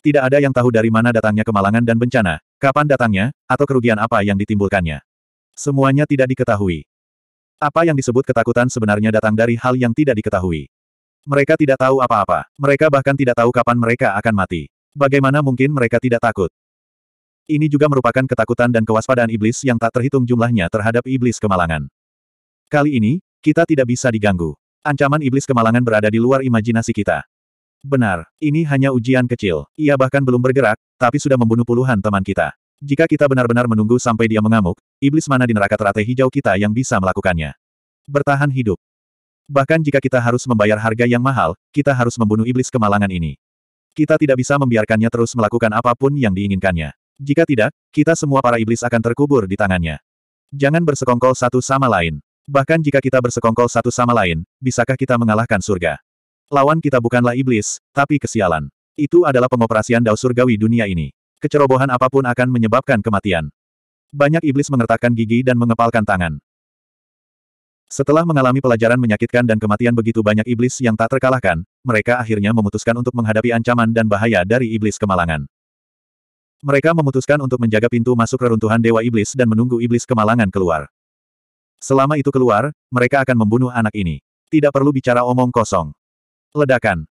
Tidak ada yang tahu dari mana datangnya kemalangan dan bencana, kapan datangnya, atau kerugian apa yang ditimbulkannya. Semuanya tidak diketahui. Apa yang disebut ketakutan sebenarnya datang dari hal yang tidak diketahui. Mereka tidak tahu apa-apa, mereka bahkan tidak tahu kapan mereka akan mati. Bagaimana mungkin mereka tidak takut? Ini juga merupakan ketakutan dan kewaspadaan iblis yang tak terhitung jumlahnya terhadap iblis kemalangan. Kali ini, kita tidak bisa diganggu. Ancaman iblis kemalangan berada di luar imajinasi kita. Benar, ini hanya ujian kecil. Ia bahkan belum bergerak, tapi sudah membunuh puluhan teman kita. Jika kita benar-benar menunggu sampai dia mengamuk, iblis mana di neraka teratai hijau kita yang bisa melakukannya? Bertahan hidup. Bahkan jika kita harus membayar harga yang mahal, kita harus membunuh iblis kemalangan ini. Kita tidak bisa membiarkannya terus melakukan apapun yang diinginkannya. Jika tidak, kita semua para iblis akan terkubur di tangannya. Jangan bersekongkol satu sama lain. Bahkan jika kita bersekongkol satu sama lain, bisakah kita mengalahkan surga? Lawan kita bukanlah iblis, tapi kesialan. Itu adalah pengoperasian dao surgawi dunia ini. Kecerobohan apapun akan menyebabkan kematian. Banyak iblis mengertakkan gigi dan mengepalkan tangan. Setelah mengalami pelajaran menyakitkan dan kematian begitu banyak iblis yang tak terkalahkan, mereka akhirnya memutuskan untuk menghadapi ancaman dan bahaya dari iblis kemalangan. Mereka memutuskan untuk menjaga pintu masuk reruntuhan Dewa Iblis dan menunggu iblis kemalangan keluar. Selama itu keluar, mereka akan membunuh anak ini. Tidak perlu bicara omong kosong. Ledakan.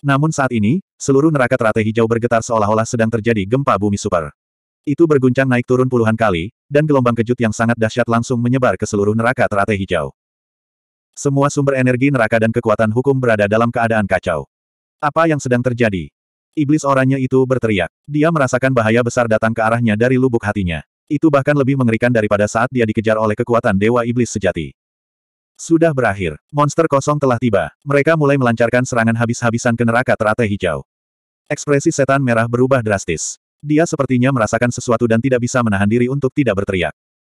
Namun saat ini, seluruh neraka teratai hijau bergetar seolah-olah sedang terjadi gempa bumi super. Itu berguncang naik turun puluhan kali, dan gelombang kejut yang sangat dahsyat langsung menyebar ke seluruh neraka teratai hijau. Semua sumber energi neraka dan kekuatan hukum berada dalam keadaan kacau. Apa yang sedang terjadi? Iblis orangnya itu berteriak. Dia merasakan bahaya besar datang ke arahnya dari lubuk hatinya. Itu bahkan lebih mengerikan daripada saat dia dikejar oleh kekuatan Dewa Iblis sejati. Sudah berakhir. Monster kosong telah tiba. Mereka mulai melancarkan serangan habis-habisan ke neraka teratai hijau. Ekspresi setan merah berubah drastis. Dia sepertinya merasakan sesuatu dan tidak bisa menahan diri untuk tidak berteriak.